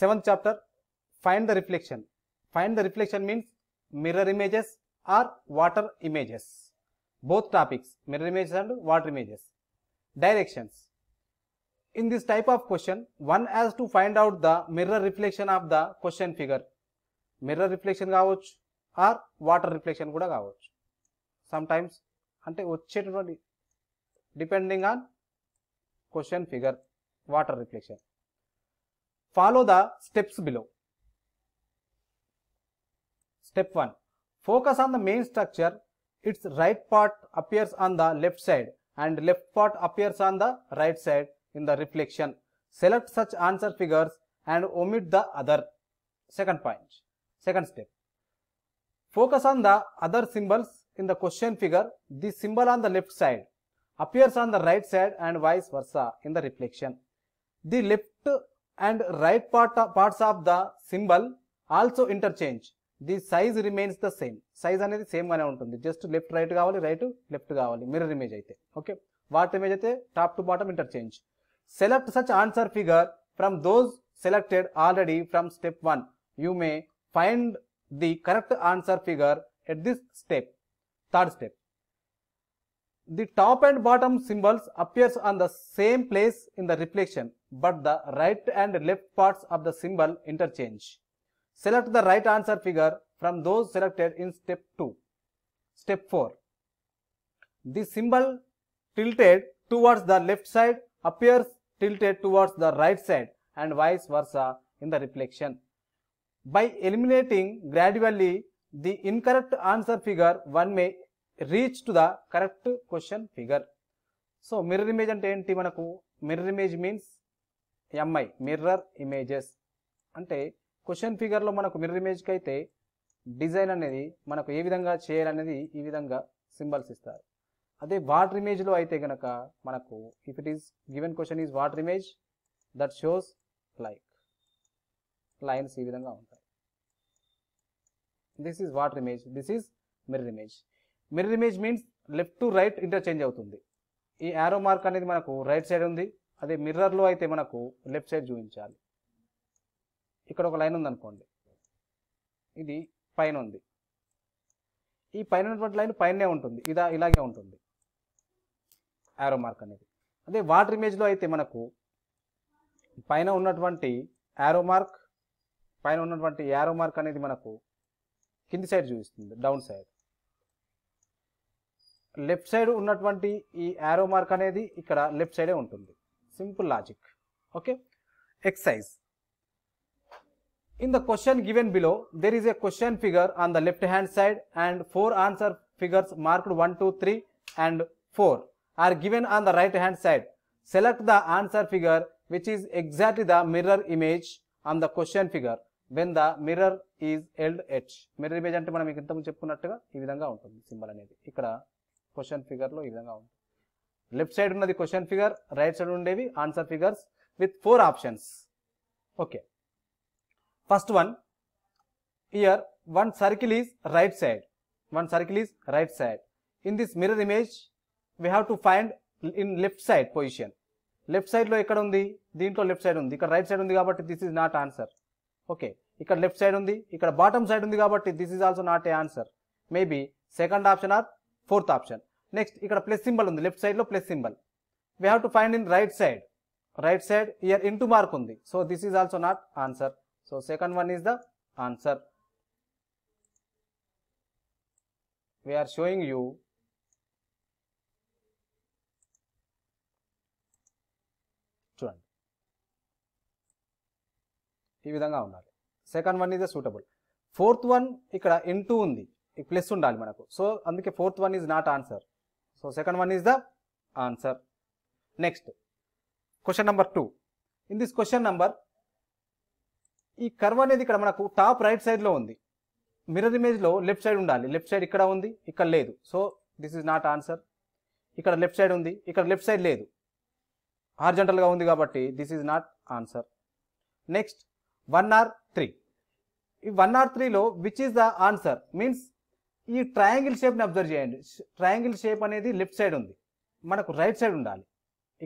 seventh chapter find the reflection find the reflection means mirror images or water images both topics mirror images and water images directions in this type of question one has to find out the mirror reflection of the question figure mirror reflection కావచ్చు or water reflection కూడా కావచ్చు sometimes అంటే వచ్చేటటువంటి depending on question figure water reflection Follow the steps below. Step 1. Focus on the main structure. Its right part appears on the left side and left part appears on the right side in the reflection. Select such answer figures and omit the other. Second point. Second step. Focus on the other symbols in the question figure. The symbol on the left side appears on the right side and vice versa in the reflection. The left and right part parts of the symbol also interchange the size remains the same size అనేది same గానే ఉంటుంది just left right కావాలి right left కావాలి mirror image అయితే okay what image అయితే top to bottom interchange select such answer figure from those selected already from step one you may find the correct answer figure at this step third step The top and bottom symbols appears on the same place in the reflection, but the right and left parts of the symbol interchange. Select the right answer figure from those selected in step 2. Step 4. The symbol tilted towards the left side appears tilted towards the right side and vice versa in the reflection. By eliminating gradually the incorrect answer figure, one may reach to the correct question figure so mirror image అంటే ఏంటి మనకు mirror image means M మిర్రర్ mirror images question ఫిగర్లో మనకు mirror ఇమేజ్కి అయితే design అనేది మనకు ఏ విధంగా చేయాలనేది ఈ విధంగా సింబల్స్ ఇస్తారు అదే వాటర్ ఇమేజ్లో అయితే గనక మనకు if it is given question is water image that shows like lines ఈ విధంగా ఉంటాయి this is water image this is mirror image mirror image means left to right interchange అవుతుంది ఈ యారో మార్క్ అనేది మనకు రైట్ సైడ్ ఉంది అదే మిర్రర్లో అయితే మనకు లెఫ్ట్ సైడ్ చూపించాలి ఇక్కడ ఒక లైన్ ఉందనుకోండి ఇది పైన ఉంది ఈ పైన ఉన్నటువంటి లైన్ పైనే ఉంటుంది ఇదా ఇలాగే ఉంటుంది యారో మార్క్ అనేది అదే వాటర్ ఇమేజ్లో అయితే మనకు పైన ఉన్నటువంటి యారో మార్క్ పైన ఉన్నటువంటి యారో మార్క్ అనేది మనకు కింది సైడ్ చూపిస్తుంది డౌన్ సైడ్ లెఫ్ట్ సైడ్ ఉన్నటువంటి ఈ యారో మార్క్ అనేది ఇక్కడ లెఫ్ట్ సైడే ఉంటుంది simple logic okay exercise in the question given below there is a question figure on the left hand side and four answer figures marked one two three and four are given on the right hand side select the answer figure which is exactly the mirror image on the question figure when the mirror is held హెచ్ mirror image అంటే మనం ఇంతకు చెప్పుకున్నట్టుగా ఈ విధంగా ఉంటుంది symbol అనేది ఇక్కడ క్వశ్చన్ లో ఈ విధంగా ఉంటుంది లెఫ్ట్ సైడ్ ఉన్నది క్వశ్చన్ ఫిగర్ రైట్ సైడ్ ఉండేవి answer figures with four options okay first one here one circle is right side one circle is right side in this mirror image we have to find in left side position left side లో ఎక్కడ ఉంది దీంట్లో left side ఉంది ఇక్కడ right side ఉంది కాబట్టి this is not answer okay ఇక్కడ left side ఉంది ఇక్కడ బాటమ్ సైడ్ ఉంది కాబట్టి this is also not a answer maybe second option or fourth option next ఇక్కడ ప్లస్ సింబల్ ఉంది లెఫ్ట్ సైడ్లో plus symbol we have to find in right side right side here into mark ఉంది so this is also not answer so second one is the answer we are showing you చూడండి ఈ విధంగా ఉండాలి second one is suitable fourth one ఇక్కడ into ఉంది plus ఉండాలి మనకు so అందుకే fourth one is not answer So second one is the answer. Next question number two in this question number ఈ కర్వ్ అనేది ఇక్కడ మనకు టాప్ రైట్ సైడ్లో ఉంది మిర్రర్ ఇమేజ్లో లెఫ్ట్ సైడ్ ఉండాలి లెఫ్ట్ సైడ్ ఇక్కడ ఉంది ఇక్కడ లేదు so this is not answer ఇక్కడ లెఫ్ట్ సైడ్ ఉంది ఇక్కడ లెఫ్ట్ సైడ్ లేదు హార్జెంటల్గా ఉంది కాబట్టి this is not answer next one or three ఈ వన్ ఆర్ త్రీలో which is the answer means ఈ ట్రయాంగిల్ షేప్ని అబ్జర్వ్ చేయండి ట్రయాంగిల్ షేప్ అనేది లెఫ్ట్ సైడ్ ఉంది మనకు రైట్ సైడ్ ఉండాలి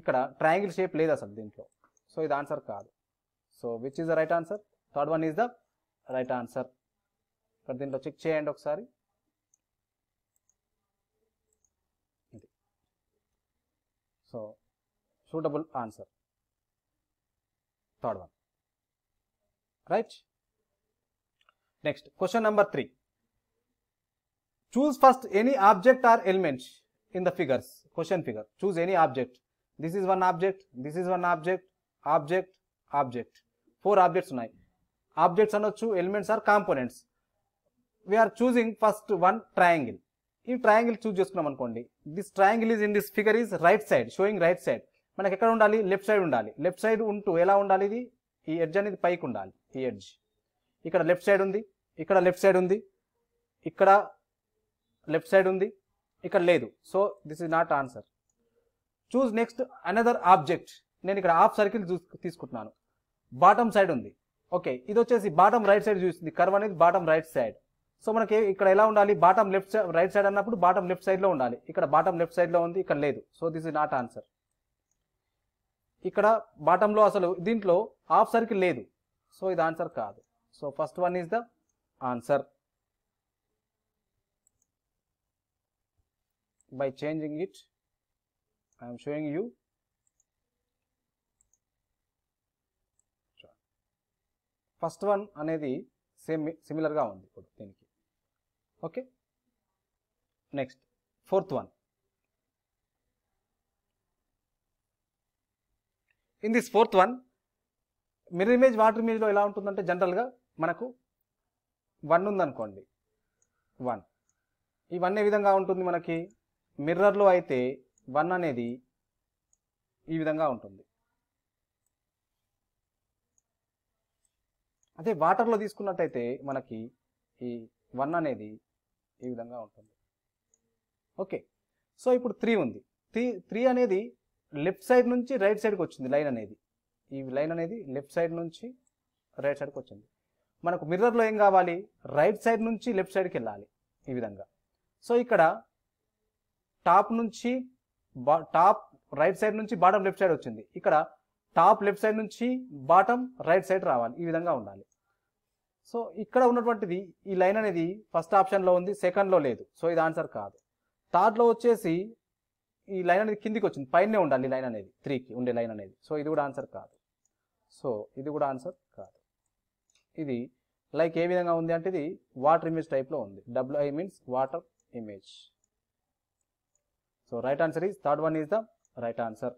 ఇక్కడ ట్రయాంగిల్ షేప్ లేదు అసలు దీంట్లో సో ఇది ఆన్సర్ కాదు so which is the right answer third one is the right answer ఇక్కడ దీంట్లో చెక్ చేయండి ఒకసారి so suitable answer third one right next question number three choose first any object or element in the figures question figure choose any object this is one object this is one object object object four objects ఉన్నాయి objects అనొచ్చు elements or components we are choosing first one triangle ఈ triangle choose చేసుకున్నాం అనుకోండి this triangle is in this figure is right side showing right side మనకి ఎక్కడ ఉండాలి left side ఉండాలి left side ఉంటూ ఎలా ఉండాలి ఇది ఈ ఎడ్జ్ అనేది పైకి ఉండాలి ఈ ఎడ్జ్ ఇక్కడ లెఫ్ట్ సైడ్ ఉంది ఇక్కడ లెఫ్ట్ సైడ్ ఉంది ఇక్కడ లెఫ్ట్ సైడ్ ఉంది ఇక్కడ లేదు so this is not answer choose next another object నేను ఇక్కడ హాఫ్ సర్కిల్ తీసుకుంటున్నాను బాటమ్ సైడ్ ఉంది ఓకే ఇది వచ్చేసి బాటమ్ రైట్ సైడ్ చూస్తుంది కర్వ్ అనేది బాటమ్ రైట్ సైడ్ సో మనకి ఇక్కడ ఎలా ఉండాలి బాటమ్ లెఫ్ట్ రైట్ సైడ్ అన్నప్పుడు బాటమ్ లెఫ్ట్ సైడ్లో ఉండాలి ఇక్కడ బాటమ్ లెఫ్ట్ సైడ్లో ఉంది ఇక్కడ లేదు so this is not answer ఇక్కడ బాటంలో అసలు దీంట్లో హాఫ్ సర్కిల్ లేదు సో ఇది ఆన్సర్ కాదు so first one is the answer by changing it I am showing you first one అనేది సేమ్ సిమిలర్గా ఉంది ఇప్పుడు దీనికి okay next fourth one in this fourth one mirror image water ఇమేజ్లో ఎలా ఉంటుందంటే జనరల్గా మనకు వన్ ఉందనుకోండి వన్ ఈ వన్ ఏ విధంగా ఉంటుంది మనకి మిర్రర్లో అయితే వన్ అనేది ఈ విధంగా ఉంటుంది అదే వాటర్లో తీసుకున్నట్టయితే మనకి ఈ వన్ అనేది ఈ విధంగా ఉంటుంది ఓకే సో ఇప్పుడు త్రీ ఉంది త్రీ త్రీ అనేది లెఫ్ట్ సైడ్ నుంచి రైట్ సైడ్కి వచ్చింది లైన్ అనేది ఈ లైన్ అనేది లెఫ్ట్ సైడ్ నుంచి రైట్ సైడ్కి వచ్చింది మనకు మిర్రర్లో ఏం కావాలి రైట్ సైడ్ నుంచి లెఫ్ట్ సైడ్కి వెళ్ళాలి ఈ విధంగా సో ఇక్కడ టాప్ నుంచి టాప్ రైట్ సైడ్ నుంచి బాటం లెఫ్ట్ సైడ్ వచ్చింది ఇక్కడ టాప్ లెఫ్ట్ సైడ్ నుంచి బాటం రైట్ సైడ్ రావాలి ఈ విధంగా ఉండాలి సో ఇక్కడ ఉన్నటువంటిది ఈ లైన్ అనేది ఫస్ట్ ఆప్షన్లో ఉంది సెకండ్లో లేదు సో ఇది ఆన్సర్ కాదు థర్డ్లో వచ్చేసి ఈ లైన్ అనేది కిందికి వచ్చింది పైనే ఉండాలి లైన్ అనేది త్రీకి ఉండే లైన్ అనేది సో ఇది కూడా ఆన్సర్ కాదు సో ఇది కూడా ఆన్సర్ కాదు ఇది లైక్ ఏ విధంగా ఉంది అంటే ఇది వాటర్ ఇమేజ్ టైప్లో ఉంది W I means water image so right answer is third one is the right answer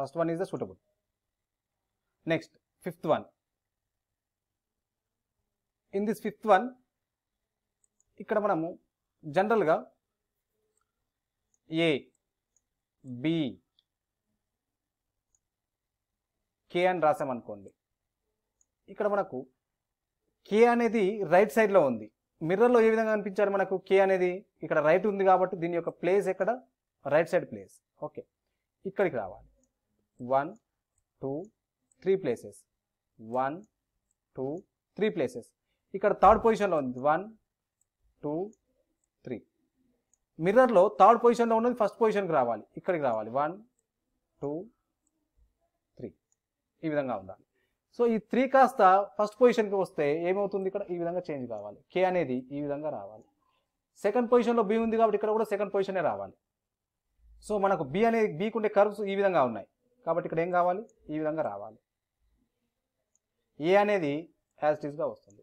first one is the suitable next fifth one in this fifth one ఇక్కడ మనము జనరల్గా ఏ బీ కే అని రాసామనుకోండి ఇక్కడ మనకు కే అనేది right సైడ్లో ఉంది మిర్రర్లో ఏ విధంగా అనిపించారు మనకు కే అనేది ఇక్కడ రైట్ ఉంది కాబట్టి దీని యొక్క ప్లేస్ ఎక్కడ రైట్ సైడ్ ప్లేస్ ఓకే ఇక్కడికి రావాలి one two three places one two three places ఇక్కడ థర్డ్ పొజిషన్లో ఉంది వన్ టూ త్రీ మిర్రర్లో థర్డ్ పొజిషన్లో ఉన్నది ఫస్ట్ పొజిషన్కి రావాలి ఇక్కడికి రావాలి వన్ టూ ఈ విధంగా ఉండాలి సో ఈ త్రీ కాస్త ఫస్ట్ పొజిషన్కి వస్తే ఏమవుతుంది ఇక్కడ ఈ విధంగా చేంజ్ కావాలి కే అనేది ఈ విధంగా రావాలి సెకండ్ పొజిషన్లో బి ఉంది కాబట్టి ఇక్కడ కూడా సెకండ్ పొజిషనే రావాలి సో మనకు బి అనేది బీకు ఉండే కర్వ్స్ ఈ విధంగా ఉన్నాయి కాబట్టి ఇక్కడ ఏం కావాలి ఈ విధంగా రావాలి ఏ అనేది యాజ్ వస్తుంది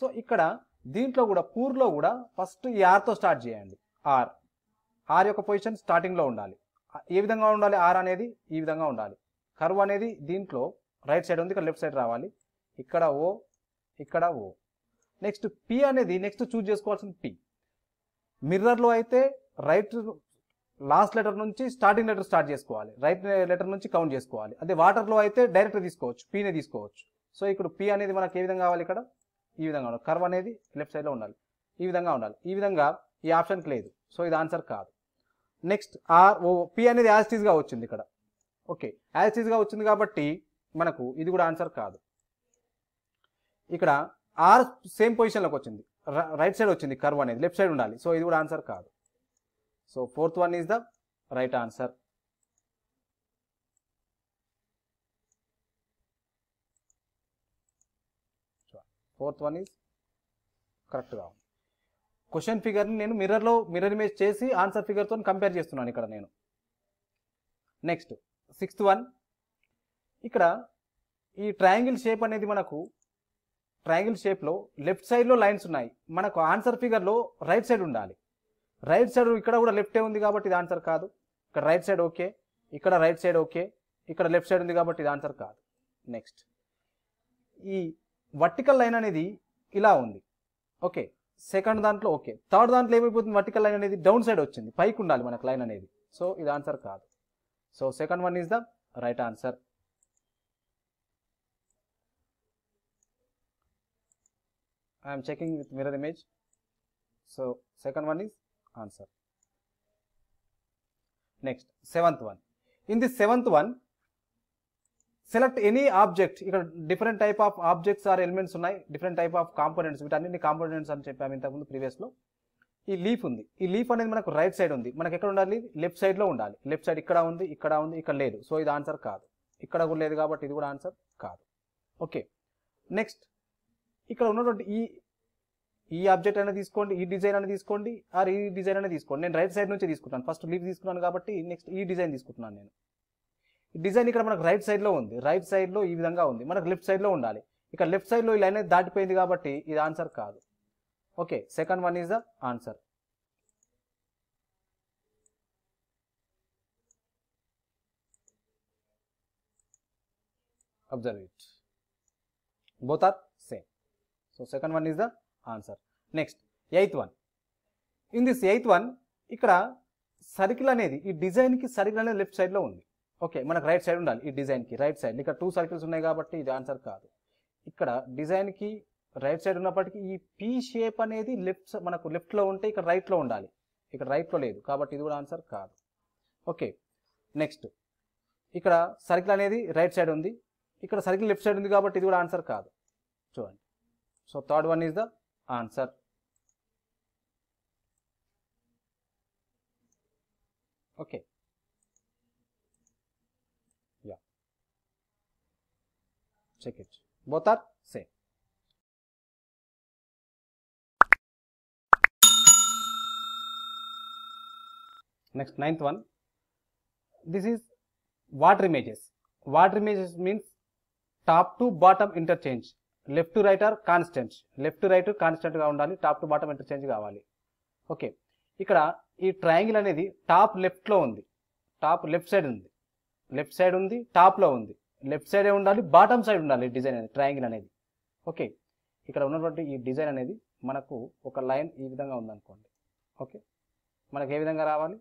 సో ఇక్కడ దీంట్లో కూడా పూర్లో కూడా ఫస్ట్ ఈ ఆర్తో స్టార్ట్ చేయండి ఆర్ ఆర్ యొక్క పొజిషన్ స్టార్టింగ్లో ఉండాలి ఏ విధంగా ఉండాలి ఆర్ అనేది ఈ విధంగా ఉండాలి కర్వ్ అనేది దీంట్లో రైట్ సైడ్ ఉంది ఇక్కడ లెఫ్ట్ సైడ్ రావాలి ఇక్కడ ఓ ఇక్కడ ఓ నెక్స్ట్ పి అనేది నెక్స్ట్ చూజ్ చేసుకోవాల్సింది పి మిర్రర్లో అయితే రైట్ లాస్ట్ లెటర్ నుంచి స్టార్టింగ్ లెటర్ స్టార్ట్ చేసుకోవాలి రైట్ లెటర్ నుంచి కౌంట్ చేసుకోవాలి అదే వాటర్లో అయితే డైరెక్ట్ తీసుకోవచ్చు పీనే తీసుకోవచ్చు సో ఇక్కడ పి అనేది మనకు ఏ విధంగా కావాలి ఇక్కడ ఈ విధంగా ఉండాలి కర్వ్ అనేది లెఫ్ట్ సైడ్లో ఉండాలి ఈ విధంగా ఉండాలి ఈ విధంగా ఈ ఆప్షన్కి లేదు సో ఇది ఆన్సర్ కాదు నెక్స్ట్ ఆర్ ఓ పి అనేది యాజ్ టీజ్గా వచ్చింది ఇక్కడ ఓకే యాజ్ యాసిస్గా వచ్చింది కాబట్టి మనకు ఇది కూడా ఆన్సర్ కాదు ఇక్కడ ఆర్ సేమ్ పొజిషన్లోకి వచ్చింది రైట్ సైడ్ వచ్చింది కర్వ్ అనేది లెఫ్ట్ సైడ్ ఉండాలి సో ఇది కూడా ఆన్సర్ కాదు so fourth one is the right answer fourth one is కరెక్ట్గా ఉంది క్వశ్చన్ ఫిగర్ని నేను మిర్రర్లో మిర్రర్ ఇమేజ్ చేసి ఆన్సర్ ఫిగర్తో కంపేర్ చేస్తున్నాను ఇక్కడ నేను నెక్స్ట్ సిక్స్త్ వన్ ఇక్కడ ఈ ట్రయాంగిల్ షేప్ అనేది మనకు ట్రయాంగిల్ షేప్లో లెఫ్ట్ సైడ్లో లైన్స్ ఉన్నాయి మనకు ఆన్సర్ ఫిగర్లో రైట్ సైడ్ ఉండాలి రైట్ సైడ్ ఇక్కడ కూడా లెఫ్టే ఉంది కాబట్టి ఇది ఆన్సర్ కాదు ఇక్కడ రైట్ సైడ్ ఓకే ఇక్కడ రైట్ సైడ్ ఓకే ఇక్కడ లెఫ్ట్ సైడ్ ఉంది కాబట్టి ఇది ఆన్సర్ కాదు నెక్స్ట్ ఈ వర్టికల్ లైన్ అనేది ఇలా ఉంది ఓకే సెకండ్ దాంట్లో ఓకే థర్డ్ దాంట్లో ఏమైపోతుంది వర్టికల్ లైన్ అనేది డౌన్ సైడ్ వచ్చింది పైకి ఉండాలి మనకు లైన్ అనేది సో ఇది ఆన్సర్ కాదు So second one is the right answer. I am checking with mirror image. So second one is answer. Next, seventh one. In the seventh one, select any object ఇక్కడ different type of objects or elements ఉన్నాయి different type of components వీటన్నింటి components అని చెప్పాము ఇంతకుముందు ప్రీవియస్లో ఈ leaf ఉంది ఈ leaf అనేది మనకు రైట్ సైడ్ ఉంది మనకి ఎక్కడ ఉండాలి లెఫ్ట్ సైడ్లో ఉండాలి లెఫ్ట్ సైడ్ ఇక్కడ ఉంది ఇక్కడ ఉంది ఇక్కడ లేదు సో ఇది ఆన్సర్ కాదు ఇక్కడ కూడా లేదు కాబట్టి ఇది కూడా ఆన్సర్ కాదు ఓకే నెక్స్ట్ ఇక్కడ ఉన్నటువంటి ఈ ఈ ఆబ్జెక్ట్ అయినా తీసుకోండి ఈ డిజైన్ అయినా తీసుకోండి ఆర్ ఈ డిజైన్ అయినా తీసుకోండి నేను రైట్ సైడ్ నుంచి తీసుకుంటాను ఫస్ట్ లీఫ్ తీసుకున్నాను కాబట్టి నెక్స్ట్ ఈ డిజైన్ తీసుకుంటున్నాను నేను డిజైన్ ఇక్కడ మనకు రైట్ సైడ్లో ఉంది రైట్ సైడ్లో ఈ విధంగా ఉంది మనకు లెఫ్ట్ సైడ్లో ఉండాలి ఇక్కడ లెఫ్ట్ సైడ్లో ఇలా అనేది దాటిపోయింది కాబట్టి ఇది ఆన్సర్ కాదు Okay, second one is the answer. Observe it. Both are same. So, second one is the answer. Next, eighth one. In this eighth one, ఇక్కడ సర్కిల్ అనేది ఈ డిజైన్కి సర్కిల్ అనేది లెఫ్ట్ సైడ్లో ఉంది ఓకే మనకు రైట్ సైడ్ ఉండాలి ఈ డిజైన్కి రైట్ సైడ్ ఇక్కడ టూ సర్కిల్స్ ఉన్నాయి కాబట్టి ఇది ఆన్సర్ కాదు ఇక్కడ డిజైన్కి రైట్ సైడ్ ఉన్నప్పటికీ ఈ పీ షేప్ అనేది లెఫ్ట్ మనకు లెఫ్ట్లో ఉంటే ఇక్కడ రైట్లో ఉండాలి ఇక్కడ రైట్లో లేదు కాబట్టి ఇది కూడా ఆన్సర్ కాదు ఓకే నెక్స్ట్ ఇక్కడ సర్కిల్ అనేది రైట్ సైడ్ ఉంది ఇక్కడ సర్కిల్ లెఫ్ట్ సైడ్ ఉంది కాబట్టి ఇది కూడా ఆన్సర్ కాదు చూడండి so third one is the answer okay yeah check it next ninth one this is water images water images means top to bottom interchange left to right or constant left to right కాన్స్టెంట్గా ఉండాలి top to bottom interchange కావాలి okay ఇక్కడ ఈ triangle అనేది top లెఫ్ట్లో ఉంది top left side ఉంది left side ఉంది టాప్లో ఉంది లెఫ్ట్ సైడే ఉండాలి బాటమ్ సైడ్ ఉండాలి డిజైన్ అనేది ట్రయాంగిల్ అనేది ఓకే ఇక్కడ ఉన్నటువంటి ఈ డిజైన్ అనేది మనకు ఒక లైన్ ఈ విధంగా ఉందనుకోండి ఓకే మనకు ఏ విధంగా రావాలి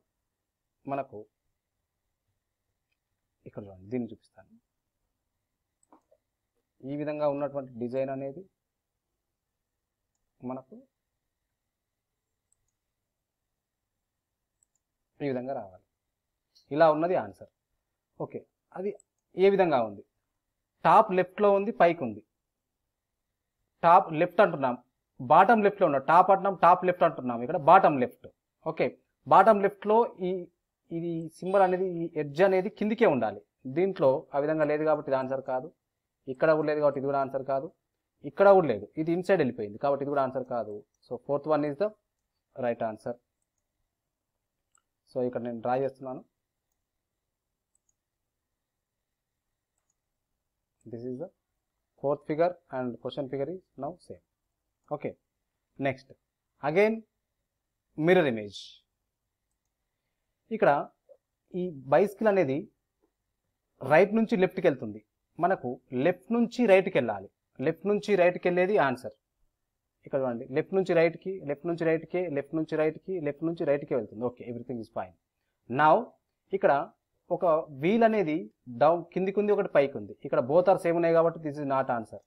మనకు ఇక్కడ చూడండి దీన్ని చూపిస్తాను ఈ విధంగా ఉన్నటువంటి డిజైన్ అనేది మనకు ఈ విధంగా రావాలి ఇలా ఉన్నది ఆన్సర్ ఓకే అది ఏ విధంగా ఉంది టాప్ లెఫ్ట్లో ఉంది పైకి ఉంది టాప్ లెఫ్ట్ అంటున్నాం బాటం లెఫ్ట్లో ఉన్నాం టాప్ అంటున్నాం టాప్ లెఫ్ట్ అంటున్నాం ఇక్కడ బాటం లెఫ్ట్ ఓకే బాటం లెఫ్ట్లో ఈ ఇది సింబల్ అనేది ఈ ఎడ్జ్ అనేది కిందికే ఉండాలి దీంట్లో ఆ విధంగా లేదు కాబట్టి ఇది ఆన్సర్ కాదు ఇక్కడ కూడా లేదు కాబట్టి ఇది కూడా ఆన్సర్ కాదు ఇక్కడ కూడా లేదు ఇది ఇన్సైడ్ వెళ్ళిపోయింది కాబట్టి ఇది కూడా ఆన్సర్ కాదు so fourth one is the right answer so ఇక్కడ నేను డ్రా చేస్తున్నాను this is the fourth figure and question figure is now same okay next again mirror image ఇక్కడ ఈ బైస్కిల్ అనేది రైట్ నుంచి లెఫ్ట్కి వెళ్తుంది మనకు లెఫ్ట్ నుంచి రైట్కి వెళ్ళాలి లెఫ్ట్ నుంచి రైట్కి వెళ్ళేది ఆన్సర్ ఇక్కడ చూడండి లెఫ్ట్ నుంచి రైట్కి లెఫ్ట్ నుంచి రైట్కి లెఫ్ట్ నుంచి రైట్కి లెఫ్ట్ నుంచి రైట్కి వెళ్తుంది ఓకే ఎవ్రీథింగ్ ఇస్ ఫైన్ నా ఇక్కడ ఒక వీల్ అనేది డౌన్ కిందికి ఉంది ఒకటి పైకి ఉంది ఇక్కడ బోతార్ సేమ్ ఉన్నాయి కాబట్టి దిస్ ఇస్ నాట్ ఆన్సర్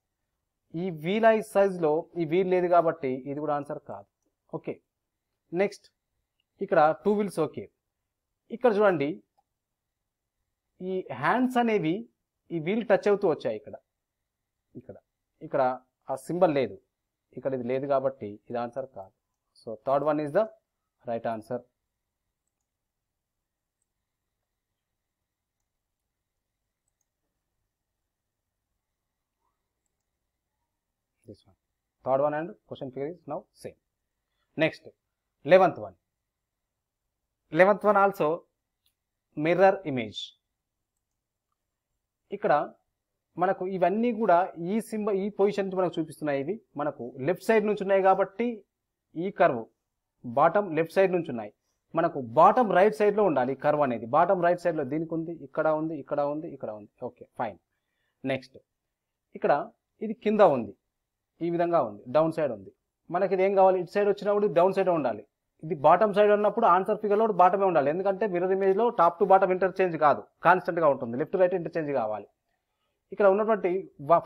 ఈ వీల్ ఐ సైజ్లో ఈ వీల్ లేదు కాబట్టి ఇది కూడా ఆన్సర్ కాదు ఓకే నెక్స్ట్ ఇక్కడ టూ వీల్స్ ఓకే ఇక్కడ చూడండి ఈ హ్యాండ్స్ అనేవి ఈ వీల్ టచ్ అవుతూ వచ్చాయి ఇక్కడ ఇక్కడ ఇక్కడ ఆ సింబల్ లేదు ఇక్కడ ఇది లేదు కాబట్టి ఇది ఆన్సర్ కాదు so third one is the right answer third one and question and is now same next eleventh one eleventh one also mirror image ఇక్కడ మనకు ఇవన్నీ కూడా ఈ సింబ ఈ పొజిషన్ నుంచి మనకు చూపిస్తున్నాయి ఇవి మనకు లెఫ్ట్ సైడ్ నుంచి ఉన్నాయి కాబట్టి ఈ కర్వ్ బాటమ్ లెఫ్ట్ సైడ్ నుంచి ఉన్నాయి మనకు బాటమ్ రైట్ సైడ్లో ఉండాలి ఈ కర్వ్ అనేది బాటమ్ రైట్ సైడ్లో దీనికి ఉంది ఇక్కడ ఉంది ఇక్కడ ఉంది ఇక్కడ ఉంది ఓకే ఫైన్ నెక్స్ట్ ఇక్కడ ఇది కింద ఉంది ఈ విధంగా ఉంది డౌన్ సైడ్ ఉంది మనకి ఇది ఏం కావాలి ఇటు సైడ్ వచ్చినప్పుడు డౌన్ సైడ్ ఉండాలి ఇది బాటమ్ సైడ్ ఉన్నప్పుడు ఆన్సర్ ఫిగర్లో బాటమే ఉండాలి ఎందుకంటే మిర్రర్ ఇమేజ్లో టాప్ టు బాటమ్ ఇంటర్చేంజ్ కాదు కాన్స్టెంట్గా ఉంటుంది లెఫ్ట్ రైట్ ఇంటర్చేంజ్ కావాలి ఇక్కడ ఉన్నటువంటి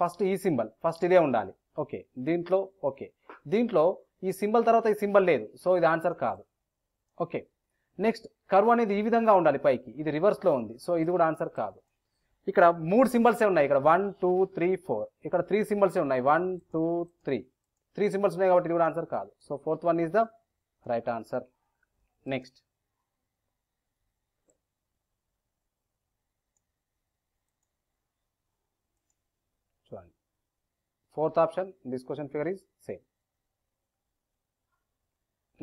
ఫస్ట్ ఈ సింబల్ ఫస్ట్ ఇదే ఉండాలి ఓకే దీంట్లో ఓకే దీంట్లో ఈ సింబల్ తర్వాత ఈ సింబల్ లేదు సో ఇది ఆన్సర్ కాదు ఓకే నెక్స్ట్ కరువు అనేది ఈ విధంగా ఉండాలి పైకి ఇది రివర్స్లో ఉంది సో ఇది కూడా ఆన్సర్ కాదు ఇక్కడ మూడు సింబల్సే ఉన్నాయి ఇక్కడ వన్ టూ త్రీ ఫోర్ ఇక్కడ త్రీ సింబల్సే ఉన్నాయి one two three three symbols ఉన్నాయి కాబట్టి ఇది కూడా ఆన్సర్ కాదు so fourth one is the right answer next చూడండి fourth option this question figure is same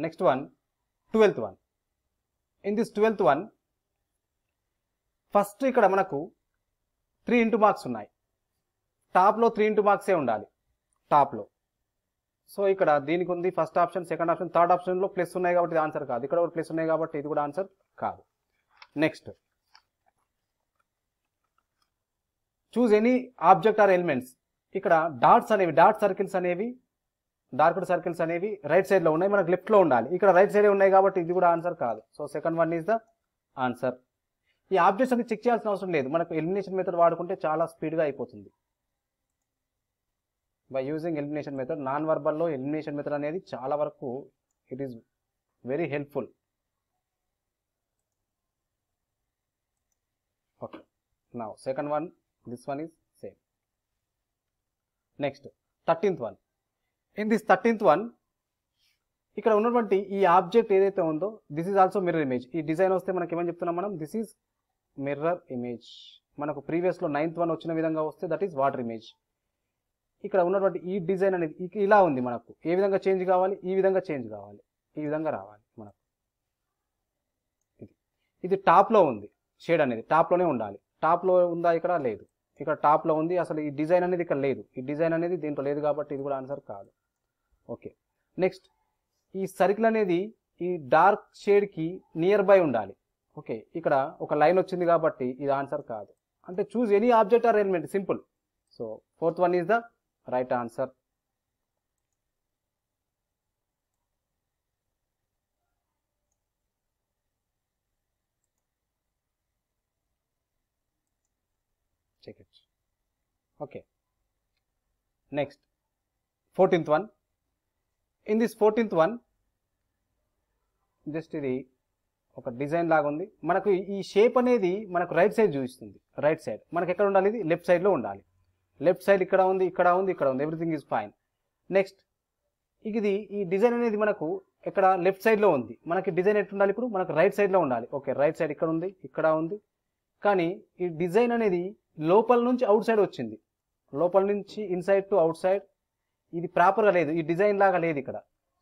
next one twelfth one in this twelfth one first ఇక్కడ మనకు త్రీ ఇంటూ మార్క్స్ ఉన్నాయి టాప్లో త్రీ ఇంటూ మార్క్సే ఉండాలి టాప్లో సో ఇక్కడ దీనికి ఉంది first option second option third ఆప్షన్లో ప్లస్ ఉన్నాయి కాబట్టి ఇది ఆన్సర్ కాదు ఇక్కడ కూడా ప్లస్ ఉన్నాయి కాబట్టి ఇది కూడా ఆన్సర్ కాదు next choose any object or elements ఇక్కడ డాట్స్ అనేవి డాట్ సర్కిల్స్ అనేవి డార్క్డ్ సర్కిల్స్ అనేవి రైట్ సైడ్లో ఉన్నాయి మనకు లెఫ్ట్లో ఉండాలి ఇక్కడ రైట్ సైడ్ ఉన్నాయి కాబట్టి ఇది కూడా ఆన్సర్ కాదు so second one is the answer ఈ ఆబ్జెక్ట్స్ అనేది చెక్ చేయాల్సిన అవసరం లేదు మనకు ఎలిమినేషన్ మెథడ్ వాడుకుంటే చాలా స్పీడ్గా అయిపోతుంది by using elimination method non వర్బల్లో ఎలిమినేషన్ మెథడ్ అనేది చాలా వరకు it is very helpful okay నా second one this one is same next thirteenth one in this thirteenth one ఇక్కడ ఉన్నటువంటి ఈ ఆబ్జెక్ట్ ఏదైతే ఉందో this is also mirror image ఈ డిజైన్ వస్తే మనకి ఏమని చెప్తున్నాం మనం దిస్ ఈజ్ మిర్రర్ ఇమేజ్ మనకు ప్రీవియస్లో నైన్త్ వన్ వచ్చిన విధంగా వస్తే దట్ ఈస్ వాటర్ ఇమేజ్ ఇక్కడ ఉన్నటువంటి ఈ డిజైన్ అనేది ఇలా ఉంది మనకు ఏ విధంగా చేంజ్ కావాలి ఈ విధంగా చేంజ్ కావాలి ఈ విధంగా రావాలి మనకు ఇది ఇది టాప్లో ఉంది షేడ్ అనేది టాప్లోనే ఉండాలి టాప్లో ఉందా ఇక్కడ లేదు ఇక్కడ టాప్లో ఉంది అసలు ఈ డిజైన్ అనేది ఇక్కడ లేదు ఈ డిజైన్ అనేది దీంట్లో లేదు కాబట్టి ఇది కూడా ఆన్సర్ కాదు ఓకే నెక్స్ట్ ఈ సర్కిల్ అనేది ఈ డార్క్ షేడ్కి నియర్ బై ఉండాలి ఓకే ఇక్కడ ఒక లైన్ వచ్చింది కాబట్టి ఇది ఆన్సర్ కాదు అంటే choose any object or element simple so fourth one is the right answer okay next fourteenth one in this fourteenth one just ఇది ఒక డిజైన్ లాగా ఉంది మనకు ఈ షేప్ అనేది మనకు రైట్ సైడ్ చూపిస్తుంది రైట్ సైడ్ మనకు ఎక్కడ ఉండాలి ఇది లెఫ్ట్ సైడ్లో ఉండాలి లెఫ్ట్ సైడ్ ఇక్కడ ఉంది ఇక్కడ ఉంది ఇక్కడ ఉంది ఎవ్రీథింగ్ ఈజ్ ఫైన్ నెక్స్ట్ ఇది ఈ డిజైన్ అనేది మనకు ఇక్కడ లెఫ్ట్ సైడ్లో ఉంది మనకి డిజైన్ ఎట్టుండాలి ఇప్పుడు మనకు రైట్ సైడ్లో ఉండాలి ఓకే రైట్ సైడ్ ఇక్కడ ఉంది ఇక్కడ ఉంది కానీ ఈ డిజైన్ అనేది లోపల నుంచి అవుట్ సైడ్ వచ్చింది లోపల నుంచి ఇన్సైడ్ టు అవుట్ సైడ్ ఇది ప్రాపర్గా లేదు ఈ డిజైన్ లాగా లేదు ఇక్కడ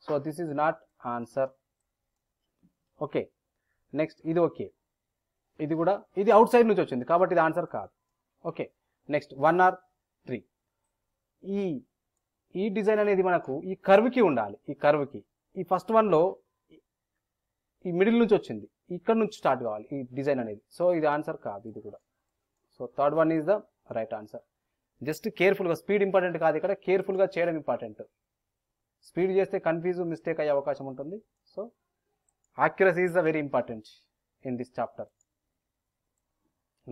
so this is not answer okay next ఇది ఓకే ఇది కూడా ఇది అవుట్ సైడ్ నుంచి వచ్చింది కాబట్టి ఇది ఆన్సర్ కాదు ఓకే నెక్స్ట్ వన్ ఆర్ ఈ ఈ డిజైన్ అనేది మనకు ఈ కర్వ్కి ఉండాలి ఈ కర్వ్కి ఈ ఫస్ట్ వన్లో ఈ మిడిల్ నుంచి వచ్చింది ఇక్కడ నుంచి స్టార్ట్ కావాలి ఈ డిజైన్ అనేది సో ఇది ఆన్సర్ కాదు ఇది కూడా so third one is the right answer just కేర్ఫుల్గా స్పీడ్ ఇంపార్టెంట్ కాదు ఇక్కడ కేర్ఫుల్గా చేయడం ఇంపార్టెంట్ స్పీడ్ చేస్తే కన్ఫ్యూజ్ మిస్టేక్ అయ్యే అవకాశం ఉంటుంది so accuracy is the very important in this chapter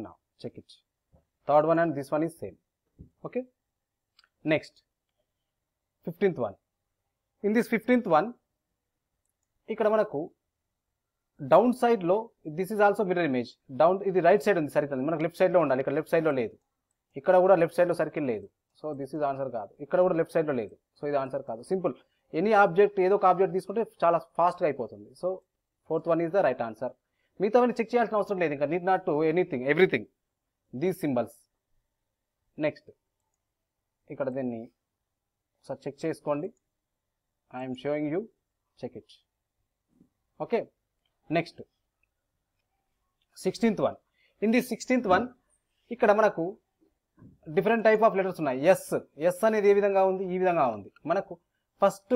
నా చెక్ ఇచ్చి third one and this one is same okay next fifteenth one in this fifteenth one ఇక్కడ మనకు డౌన్ సైడ్లో this is also mirror image down ఇది right side ఉంది circle మనకు left సైడ్లో ఉండాలి ఇక్కడ లెఫ్ట్ సైడ్లో లేదు ఇక్కడ కూడా లెఫ్ట్ సైడ్లో సర్కిల్ లేదు సో దిస్ ఇస్ ఆన్సర్ కాదు ఇక్కడ కూడా లెఫ్ట్ సైడ్లో లేదు సో ఇది ఆన్సర్ కాదు సింపుల్ ఎనీ ఆబ్జెక్ట్ ఏదో ఒక ఆబ్జెక్ట్ తీసుకుంటే చాలా ఫాస్ట్గా అయిపోతుంది so fourth one is the right answer మిగతావన్నీ చెక్ చేయాల్సిన అవసరం లేదు ఇంకా neat not to anything everything these symbols next ఇక్కడ దీన్ని ఒకసారి చెక్ చేసుకోండి I'm showing you check it okay next sixteenth one in the sixteenth one ఇక్కడ మనకు డిఫరెంట్ టైప్ ఆఫ్ లెటర్స్ ఉన్నాయి ఎస్ ఎస్ అనేది ఏ విధంగా ఉంది ఈ విధంగా ఉంది మనకు ఫస్ట్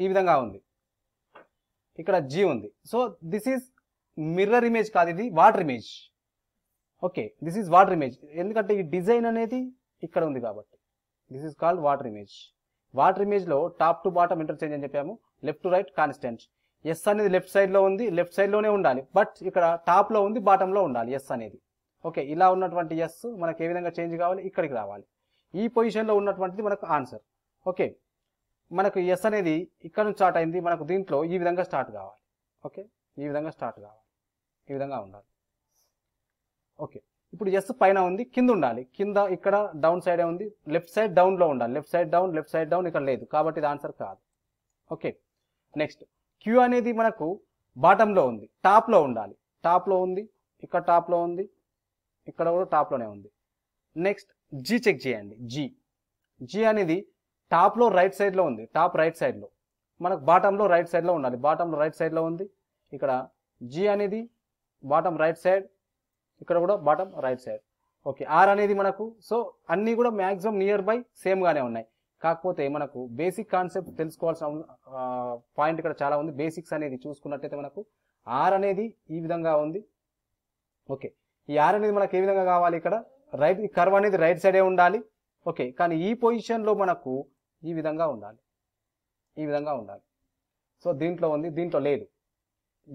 ఈ విధంగా ఉంది ఇక్కడ జీ ఉంది so this is mirror image కాదు ఇది water image okay this is water image ఎందుకంటే ఈ డిజైన్ అనేది ఇక్కడ ఉంది కాబట్టి this is called water image water ఇమేజ్లో టాప్ టు బాటమ్ ఇంటర్చేంజ్ అని చెప్పాము left to right constant S అనేది లెఫ్ట్ సైడ్లో ఉంది లెఫ్ట్ సైడ్లోనే ఉండాలి బట్ ఇక్కడ టాప్లో ఉంది బాటంలో ఉండాలి ఎస్ అనేది ఓకే ఇలా ఉన్నటువంటి ఎస్ మనకు ఏ విధంగా చేంజ్ కావాలి ఇక్కడికి రావాలి ఈ పొజిషన్లో ఉన్నటువంటిది మనకు ఆన్సర్ ఓకే మనకు ఎస్ అనేది ఇక్కడ నుంచి స్టార్ట్ అయింది మనకు దీంట్లో ఈ విధంగా స్టార్ట్ కావాలి ఓకే ఈ విధంగా స్టార్ట్ కావాలి ఈ విధంగా ఉండాలి ఓకే ఇప్పుడు ఎస్ పైన ఉంది కింద ఉండాలి కింద ఇక్కడ డౌన్ సైడ్ ఉంది లెఫ్ట్ సైడ్ డౌన్లో ఉండాలి left side down left side down ఇక్కడ లేదు కాబట్టి ఇది ఆన్సర్ కాదు ఓకే నెక్స్ట్ క్యూ అనేది మనకు బాటంలో ఉంది టాప్లో ఉండాలి టాప్లో ఉంది ఇక్కడ టాప్లో ఉంది ఇక్కడ కూడా టాప్లోనే ఉంది నెక్స్ట్ జీ చెక్ చేయండి జీ జీ అనేది టాప్లో రైట్ సైడ్లో ఉంది టాప్ రైట్ సైడ్లో మనకు బాటంలో రైట్ సైడ్లో ఉండాలి బాటంలో రైట్ సైడ్లో ఉంది ఇక్కడ జీ అనేది బాటం రైట్ సైడ్ ఇక్కడ కూడా bottom right side okay R అనేది మనకు సో అన్నీ కూడా మ్యాక్సిమం నియర్ బై సేమ్గానే ఉన్నాయి కాకపోతే మనకు బేసిక్ కాన్సెప్ట్ తెలుసుకోవాల్సిన పాయింట్ ఇక్కడ చాలా ఉంది బేసిక్స్ అనేది చూసుకున్నట్టయితే మనకు ఆర్ అనేది ఈ విధంగా ఉంది ఓకే ఈ ఆర్ అనేది మనకు ఏ విధంగా కావాలి ఇక్కడ రైట్ ఈ కర్వ్ అనేది రైట్ సైడే ఉండాలి ఓకే కానీ ఈ పొజిషన్లో మనకు ఈ విధంగా ఉండాలి ఈ విధంగా ఉండాలి సో దీంట్లో ఉంది దీంట్లో లేదు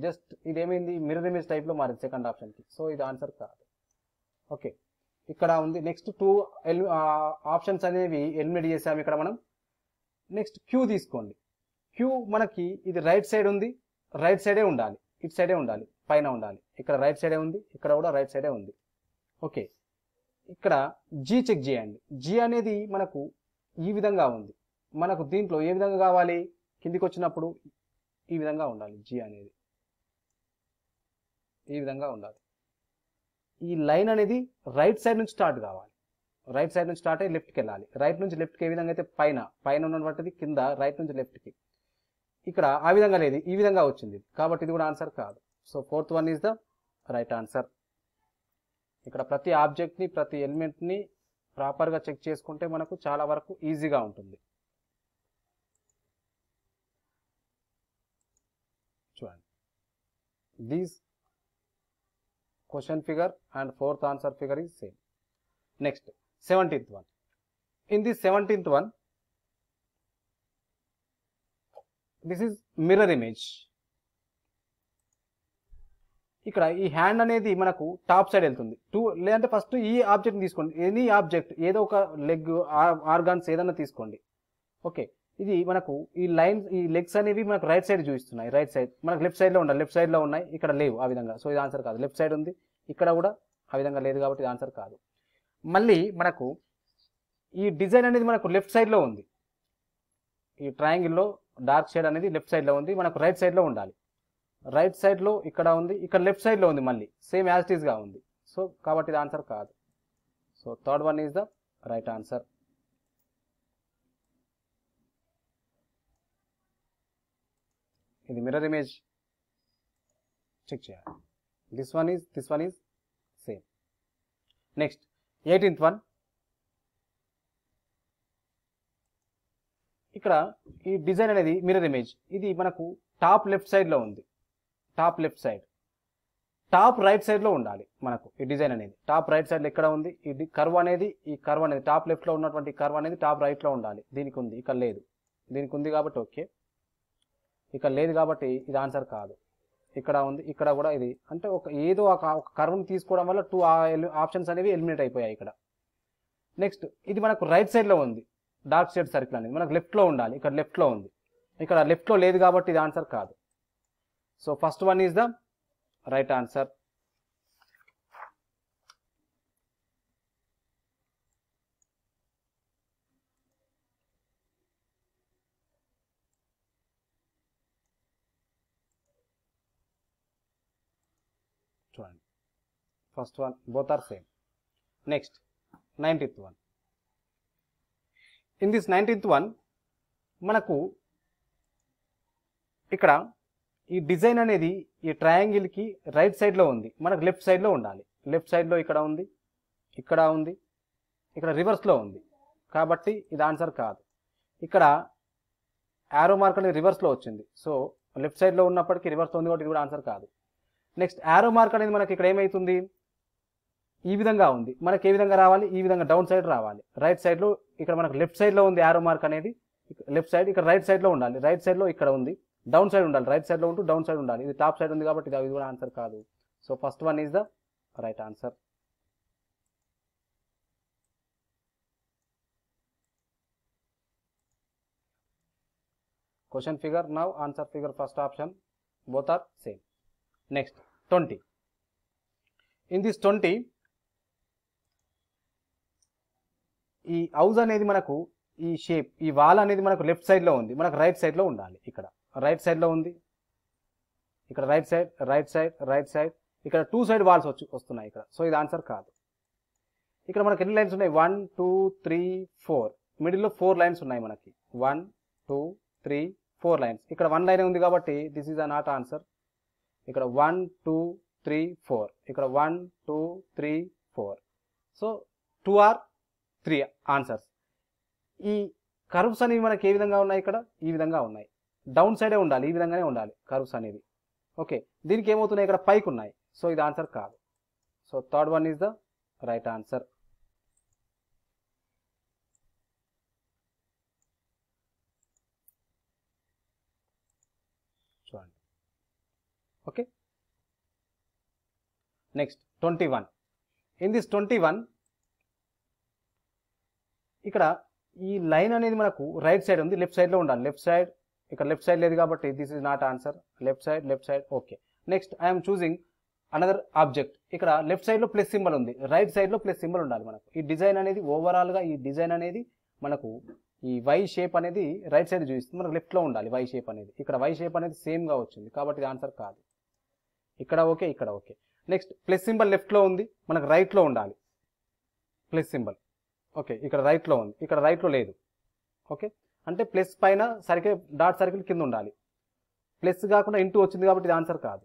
జస్ట్ ఇదేమైంది మిర్రర్ ఇమేజ్ టైప్లో మారింది సెకండ్ ఆప్షన్కి సో ఇది ఆన్సర్ కాదు ఓకే ఇక్కడ ఉంది నెక్స్ట్ టూ ఎల్ ఆప్షన్స్ అనేవి ఎలిమినేట్ చేసాము ఇక్కడ మనం నెక్స్ట్ క్యూ తీసుకోండి క్యూ మనకి ఇది రైట్ సైడ్ ఉంది రైట్ సైడే ఉండాలి ఇటు సైడే ఉండాలి పైన ఉండాలి ఇక్కడ రైట్ సైడే ఉంది ఇక్కడ కూడా రైట్ సైడే ఉంది ఓకే ఇక్కడ జీ చెక్ చేయండి జీ అనేది మనకు ఈ విధంగా ఉంది మనకు దీంట్లో ఏ విధంగా కావాలి కిందికి వచ్చినప్పుడు ఈ విధంగా ఉండాలి జీ అనేది ఈ విధంగా ఉండాలి ఈ లైన్ అనేది రైట్ సైడ్ నుంచి స్టార్ట్ కావాలి రైట్ సైడ్ నుంచి స్టార్ట్ అయ్యి లెఫ్ట్కి వెళ్ళాలి రైట్ నుంచి లెఫ్ట్కి ఏ విధంగా అయితే పైన పైన ఉన్నటువంటిది కింద రైట్ నుంచి లెఫ్ట్కి ఇక్కడ ఆ విధంగా లేదు ఈ విధంగా వచ్చింది కాబట్టి ఇది కూడా ఆన్సర్ కాదు so fourth one is the right answer ఇక్కడ ప్రతి ఆబ్జెక్ట్ని ప్రతి ఎలిమెంట్ని ప్రాపర్గా చెక్ చేసుకుంటే మనకు చాలా వరకు ఈజీగా ఉంటుంది చూడండి these question figure and fourth answer figure is same. Next, 17th one. In this 17th one, this is mirror image. ఇక్కడ ఈ హ్యాండ్ అనేది మనకు టాప్ సైడ్ వెళ్తుంది టూ లేదంటే ఫస్ట్ ఈ ఆబ్జెక్ట్ని తీసుకోండి ఎనీ ఆబ్జెక్ట్ ఏదో ఒక లెగ్ ఆర్గాన్స్ ఏదైనా తీసుకోండి ఓకే ఇది మనకు ఈ లైన్స్ ఈ లెగ్స్ అనేవి మనకు రైట్ సైడ్ చూపిస్తున్నాయి రైట్ సైడ్ మనకు లెఫ్ట్ సైడ్లో ఉండాలి లెఫ్ట్ సైడ్లో ఉన్నాయి ఇక్కడ లేవు ఆ విధంగా సో ఇది ఆన్సర్ కాదు లెఫ్ట్ సైడ్ ఉంది ఇక్కడ కూడా ఆ విధంగా లేదు కాబట్టి ఇది ఆన్సర్ కాదు మళ్ళీ మనకు ఈ డిజైన్ అనేది మనకు లెఫ్ట్ సైడ్లో ఉంది ఈ ట్రయాంగిల్లో డార్క్ షేడ్ అనేది లెఫ్ట్ సైడ్లో ఉంది మనకు రైట్ సైడ్లో ఉండాలి రైట్ సైడ్లో ఇక్కడ ఉంది ఇక్కడ లెఫ్ట్ సైడ్లో ఉంది మళ్ళీ సేమ్ యాజ్ టీజ్గా ఉంది సో కాబట్టి ఇది ఆన్సర్ కాదు so third one is the right answer ఇది మిర్రర్ ఇమేజ్ చెక్ చేయాలి this one is this one is same next eighteenth one ఇక్కడ ఈ డిజైన్ అనేది మిర్రర్ ఇమేజ్ ఇది మనకు టాప్ లెఫ్ట్ సైడ్లో ఉంది top left side top right సైడ్లో ఉండాలి మనకు ఈ డిజైన్ అనేది టాప్ రైట్ సైడ్లో ఎక్కడ ఉంది ఈ కర్వ్ అనేది ఈ కర్వ్ అనేది టాప్ లెఫ్ట్లో ఉన్నటువంటి కర్వ్ అనేది టాప్ రైట్లో ఉండాలి దీనికి ఉంది ఇక్కడ లేదు దీనికి ఉంది కాబట్టి ఓకే ఇక్కడ లేదు కాబట్టి ఇది ఆన్సర్ కాదు ఇక్కడ ఉంది ఇక్కడ కూడా ఇది అంటే ఒక ఏదో ఒక కర్వ్ని తీసుకోవడం వల్ల టూ ఆప్షన్స్ అనేవి ఎలిమినేట్ అయిపోయాయి ఇక్కడ నెక్స్ట్ ఇది మనకు రైట్ సైడ్లో ఉంది డార్క్ షేడ్ సర్కిల్ అనేది మనకు లెఫ్ట్లో ఉండాలి ఇక్కడ లెఫ్ట్లో ఉంది ఇక్కడ లెఫ్ట్లో లేదు కాబట్టి ఇది ఆన్సర్ కాదు so first one is the right answer first one both are same next 19th one in this nineteenth one మనకు ఇక్కడ ఈ డిజైన్ అనేది ఈ ట్రయాంగిల్కి రైట్ సైడ్లో ఉంది మనకు లెఫ్ట్ సైడ్లో ఉండాలి లెఫ్ట్ సైడ్లో ఇక్కడ ఉంది ఇక్కడ ఉంది ఇక్కడ రివర్స్లో ఉంది కాబట్టి ఇది ఆన్సర్ కాదు ఇక్కడ యారో మార్క్ అనేది రివర్స్లో వచ్చింది సో లెఫ్ట్ సైడ్లో ఉన్నప్పటికీ రివర్స్ ఉంది కాబట్టి ఇది కూడా ఆన్సర్ కాదు నెక్స్ట్ యారో మార్క్ అనేది మనకి ఇక్కడ ఏమవుతుంది ఈ విధంగా ఉంది మనకి ఏ విధంగా రావాలి ఈ విధంగా డౌన్ సైడ్ రావాలి రైట్ సైడ్లో ఇక్కడ మనకు లెఫ్ట్ సైడ్లో ఉంది ఆరో మార్క్ అనేది లెఫ్ట్ సైడ్ ఇక్కడ రైట్ సైడ్లో ఉండాలి రైట్ సైడ్లో ఇక్కడ ఉంది డౌన్ సైడ్ ఉండాలి రైట్ సైడ్లో ఉంటూ డౌన్ సైడ్ ఉండాలి ఇది టాప్ సైడ్ ఉంది కాబట్టి ఇది కూడా ఆన్సర్ కాదు so first one is the right answer question figure now answer figure first option both are same next twenty in this twenty ఈ హౌస్ అనేది మనకు ఈ షేప్ ఈ వాల్ అనేది మనకు లెఫ్ట్ సైడ్లో ఉంది మనకు రైట్ సైడ్లో ఉండాలి ఇక్కడ రైట్ సైడ్లో ఉంది ఇక్కడ right side right side right side ఇక్కడ టూ సైడ్ వాల్స్ వచ్చి వస్తున్నాయి ఇక్కడ సో ఇది ఆన్సర్ కాదు ఇక్కడ మనకు ఎన్ని లైన్స్ ఉన్నాయి వన్ టూ త్రీ ఫోర్ మిడిల్లో ఫోర్ లైన్స్ ఉన్నాయి మనకి one two three four lines ఇక్కడ వన్ లైన్ ఉంది కాబట్టి this is a not answer ఇక్కడ వన్ టూ త్రీ ఫోర్ ఇక్కడ one two three four so two or three answers ఈ curves అనేవి మనకి ఏ విధంగా ఉన్నాయి ఇక్కడ ఈ విధంగా ఉన్నాయి డౌన్ సైడే ఉండాలి ఈ విధంగానే ఉండాలి కర్వ్స్ అనేవి ఓకే దీనికి ఏమవుతున్నాయి ఇక్కడ పైకి ఉన్నాయి సో ఇది ఆన్సర్ కాదు so third one is the right answer చూడండి okay next twenty one in this twenty one ఇక్కడ ఈ లైన్ అనేది మనకు రైట్ సైడ్ ఉంది లెఫ్ట్ సైడ్లో ఉండాలి లెఫ్ట్ సైడ్ ఇక్కడ లెఫ్ట్ సైడ్ లేదు కాబట్టి this is not answer left side left side okay next I'm choosing another object ఇక్కడ లెఫ్ట్ సైడ్లో ప్లస్ సింబల్ ఉంది రైట్ సైడ్లో ప్లస్ సింబల్ ఉండాలి మనకు ఈ డిజైన్ అనేది ఓవరాల్గా ఈ డిజైన్ అనేది మనకు ఈ వై షేప్ అనేది రైట్ సైడ్ చూపిస్తుంది మనకు లెఫ్ట్లో ఉండాలి వై షేప్ అనేది ఇక్కడ వై షేప్ అనేది సేమ్గా వచ్చింది కాబట్టి ఆన్సర్ కాదు ఇక్కడ ఓకే ఇక్కడ ఓకే నెక్స్ట్ ప్లస్ సింబల్ లెఫ్ట్లో ఉంది మనకు రైట్లో ఉండాలి ప్లస్ సింబల్ ఓకే ఇక్కడ రైట్లో ఉంది ఇక్కడ రైట్లో లేదు ఓకే అంటే ప్లస్ పైన సర్కిల్ డాట్ సర్కిల్ కింద ఉండాలి ప్లస్ కాకుండా ఇంటూ వచ్చింది కాబట్టి ఇది ఆన్సర్ కాదు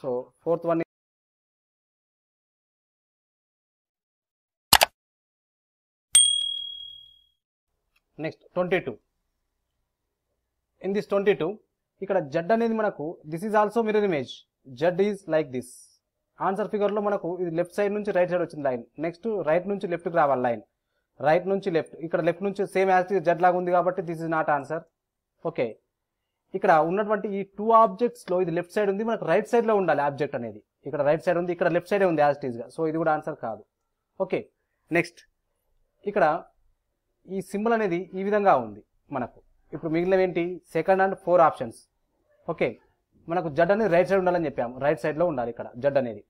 so fourth one next twenty two in this twenty two ఇక్కడ జడ్ అనేది మనకు this is also mirror image Z is like this answer ఫిగర్లో మనకు ఇది లెఫ్ట్ సైడ్ నుంచి రైట్ సైడ్ వచ్చింది లైన్ నెక్స్ట్ రైట్ నుంచి లెఫ్ట్కి రావాలి లైన్ రైట్ నుంచి లెఫ్ట్ ఇక్కడ లెఫ్ట్ నుంచి సేమ్ యాజ్ జడ్ లాగా ఉంది కాబట్టి this is not answer okay ఇక్కడ ఉన్నటువంటి ఈ టూ ఆబ్జెక్ట్స్ లో ఇది లెఫ్ట్ సైడ్ ఉంది మనకు రైట్ సైడ్ లో ఉండాలి ఆబ్జెక్ట్ అనేది ఇక్కడ రైట్ సైడ్ ఉంది ఇక్కడ లెఫ్ట్ సైడే ఉంది యాజ్ టీజ్ గా సో ఇది కూడా ఆన్సర్ కాదు ఓకే నెక్స్ట్ ఇక్కడ ఈ సింబల్ అనేది ఈ విధంగా ఉంది మనకు ఇప్పుడు మిగిలినవి ఏంటి second and four options okay మనకు జడ్ అనేది రైట్ సైడ్ ఉండాలని చెప్పాము రైట్ సైడ్లో ఉండాలి ఇక్కడ జడ్ అనేది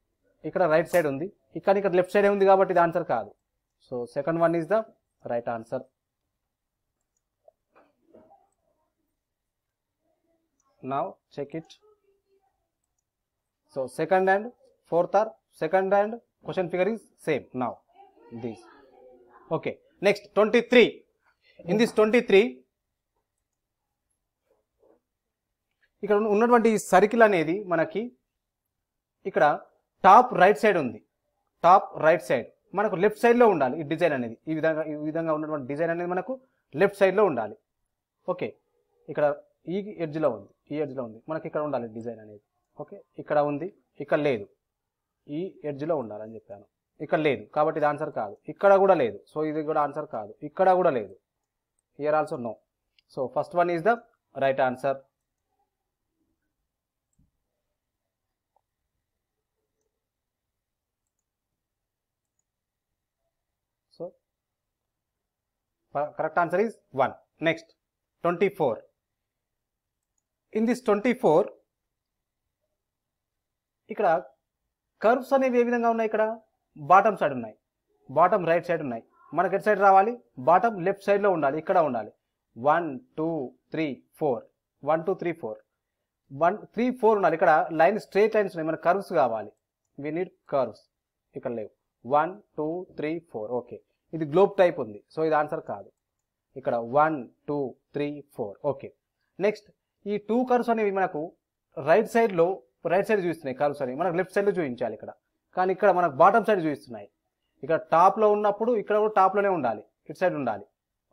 ఇక్కడ రైట్ సైడ్ ఉంది ఇక్కడ ఇక్కడ లెఫ్ట్ సైడే ఉంది కాబట్టి ఇది ఆన్సర్ కాదు so second one is the right answer now check it so second and fourth or second and question figure is same now this okay next twenty three in this twenty three ఇక్కడ ఉన్నటువంటి circle అనేది మనకి ఇక్కడ top right side ఉంది top right side మనకు left సైడ్లో ఉండాలి ఈ డిజైన్ అనేది ఈ విధంగా ఈ విధంగా ఉన్నటువంటి డిజైన్ అనేది మనకు లెఫ్ట్ సైడ్లో ఉండాలి ఓకే ఇక్కడ ఈ ఎడ్జ్లో ఉంది ఈ ఎడ్జ్లో ఉంది మనకి ఇక్కడ ఉండాలి డిజైన్ అనేది ఓకే ఇక్కడ ఉంది ఇక్కడ లేదు ఈ ఎడ్జ్లో ఉండాలని చెప్పాను ఇక్కడ లేదు కాబట్టి ఇది ఆన్సర్ కాదు ఇక్కడ కూడా లేదు సో ఇది కూడా ఆన్సర్ కాదు ఇక్కడ కూడా లేదు here also no so first one is the right answer correct answer answer one next twenty four in this twenty four ఇక్కడ కర్వ్స్ అనేవి ఏ విధంగా ఉన్నాయి ఇక్కడ బాటమ్ సైడ్ ఉన్నాయి బాటమ్ రైట్ సైడ్ ఉన్నాయి మనకి ఎటు సైడ్ రావాలి బాటమ్ లెఫ్ట్ సైడ్లో ఉండాలి ఇక్కడ ఉండాలి one two three four one two three four one three four ఉండాలి ఇక్కడ లైన్ స్ట్రేట్ లైన్స్ ఉన్నాయి మనకు కర్వ్స్ కావాలి వి నీడ్ కర్వ్స్ ఇక్కడ లేవు one two three four okay ఇది గ్లోబ్ టైప్ ఉంది సో ఇది ఆన్సర్ కాదు ఇక్కడ one two three four okay next ఈ టూ కర్వ్స్ అనేవి మనకు రైట్ సైడ్లో రైట్ సైడ్ చూపిస్తున్నాయి కర్వ్స్ అనేవి మనకు లెఫ్ట్ సైడ్లో చూపించాలి ఇక్కడ కానీ ఇక్కడ మనకు బాటమ్ సైడ్ చూపిస్తున్నాయి ఇక్కడ టాప్లో ఉన్నప్పుడు ఇక్కడ కూడా టాప్లోనే ఉండాలి ఇటు సైడ్ ఉండాలి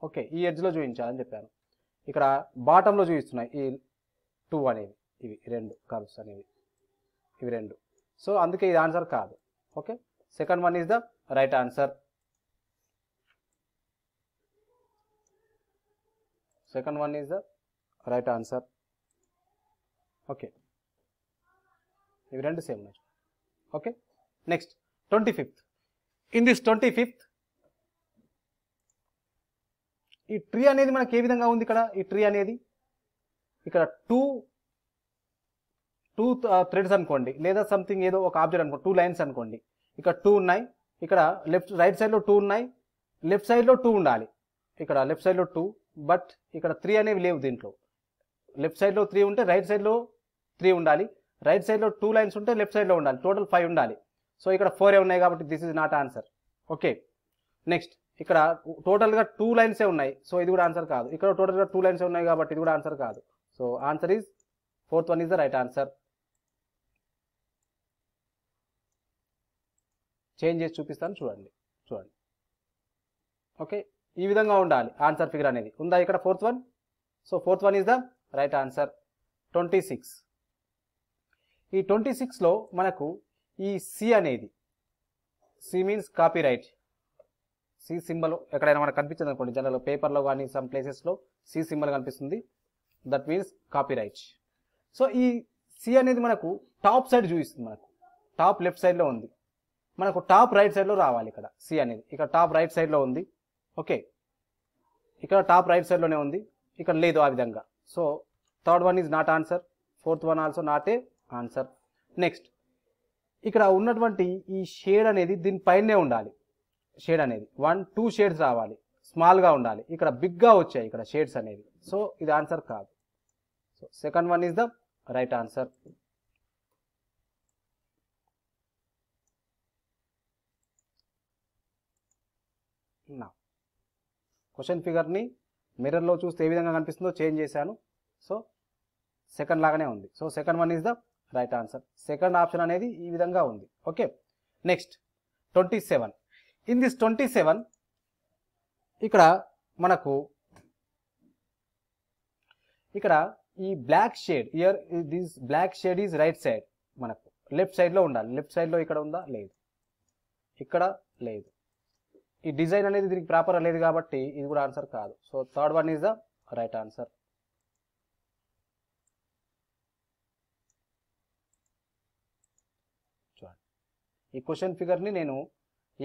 ఓకే ఈ ఎడ్జ్లో చూపించాలని చెప్పాను ఇక్కడ బాటంలో చూపిస్తున్నాయి ఈ టూ అనేవి ఇవి రెండు కర్వ్స్ అనేవి ఇవి రెండు సో అందుకే ఇది ఆన్సర్ కాదు okay second one is the right answer second one is the right answer okay ఇవి రెండు సేమ్ ఉన్నాయి okay next twenty fifth in this twenty fifth ఈ ట్రీ అనేది మనకి ఏ విధంగా ఉంది ఇక్కడ ఈ ట్రీ అనేది ఇక్కడ టూ టూ థ్రెడ్స్ అనుకోండి లేదా సంథింగ్ ఏదో ఒక ఆబ్జెక్ట్ అనుకోండి టూ లైన్స్ అనుకోండి ఇక్కడ టూ ఉన్నాయి ఇక్కడ లెఫ్ట్ రైట్ సైడ్లో టూ ఉన్నాయి లెఫ్ట్ సైడ్లో టూ ఉండాలి ఇక్కడ లెఫ్ట్ సైడ్లో టూ బట్ ఇక్కడ త్రీ అనేవి లేవు దీంట్లో లెఫ్ట్ సైడ్లో త్రీ ఉంటే రైట్ సైడ్లో త్రీ ఉండాలి రైట్ సైడ్లో టూ లైన్స్ ఉంటే లెఫ్ట్ సైడ్లో ఉండాలి టోటల్ ఫైవ్ ఉండాలి సో ఇక్కడ ఫోరే ఉన్నాయి కాబట్టి this is not answer okay next ఇక్కడ టోటల్గా టూ లైన్సే ఉన్నాయి సో ఇది కూడా ఆన్సర్ కాదు ఇక్కడ టోటల్గా టూ లైన్సే ఉన్నాయి కాబట్టి ఇది కూడా ఆన్సర్ కాదు so answer is fourth one is the right answer change చేసి చూపిస్తాను చూడండి చూడండి ఓకే ఈ విధంగా ఉండాలి ఆన్సర్ ఫిగర్ అనేది ఉందా ఇక్కడ fourth one so fourth one is the right answer twenty six ఈ ట్వంటీ సిక్స్లో మనకు ఈ సి అనేది C means copyright C symbol ఎక్కడైనా మనకు కనిపించింది అనుకోండి జనరల్ పేపర్లో కానీ సమ్ ప్లేసెస్లో సి సింబల్ కనిపిస్తుంది that means copyright so ఈ సి అనేది మనకు టాప్ సైడ్ చూపిస్తుంది మనకు టాప్ లెఫ్ట్ సైడ్లో ఉంది మనకు టాప్ రైట్ సైడ్లో రావాలి ఇక్కడ సి అనేది ఇక్కడ టాప్ రైట్ సైడ్లో ఉంది ఓకే ఇక్కడ టాప్ రైట్ సైడ్లోనే ఉంది ఇక్కడ లేదు ఆ విధంగా so third one is not answer fourth one also not a answer next ఇక్కడ ఉన్నటువంటి ఈ షేడ్ అనేది దీనిపైనే ఉండాలి షేడ్ అనేది వన్ టూ షేడ్స్ రావాలి స్మాల్గా ఉండాలి ఇక్కడ బిగ్గా వచ్చాయి ఇక్కడ షేడ్స్ అనేది సో ఇది ఆన్సర్ కాదు so second one is the right answer question ఫిగర్ని మిర్రర్లో చూస్తే ఏ విధంగా కనిపిస్తుందో చేంజ్ చేశాను సో సెకండ్ లాగానే ఉంది so second one is the right answer second option అనేది ఈ విధంగా ఉంది okay next twenty seven in this twenty seven ఇక్కడ మనకు ఇక్కడ ఈ black shade here this black shade is right side మనకు లెఫ్ట్ సైడ్లో ఉండాలి లెఫ్ట్ సైడ్లో ఇక్కడ ఉందా లేదు ఇక్కడ లేదు ఈ డిజైన్ అనేది దీనికి ప్రాపర్ లేదు కాబట్టి ఇది కూడా ఆన్సర్ కాదు so third one is the right answer ఈ క్వశ్చన్ ఫిగర్ని నేను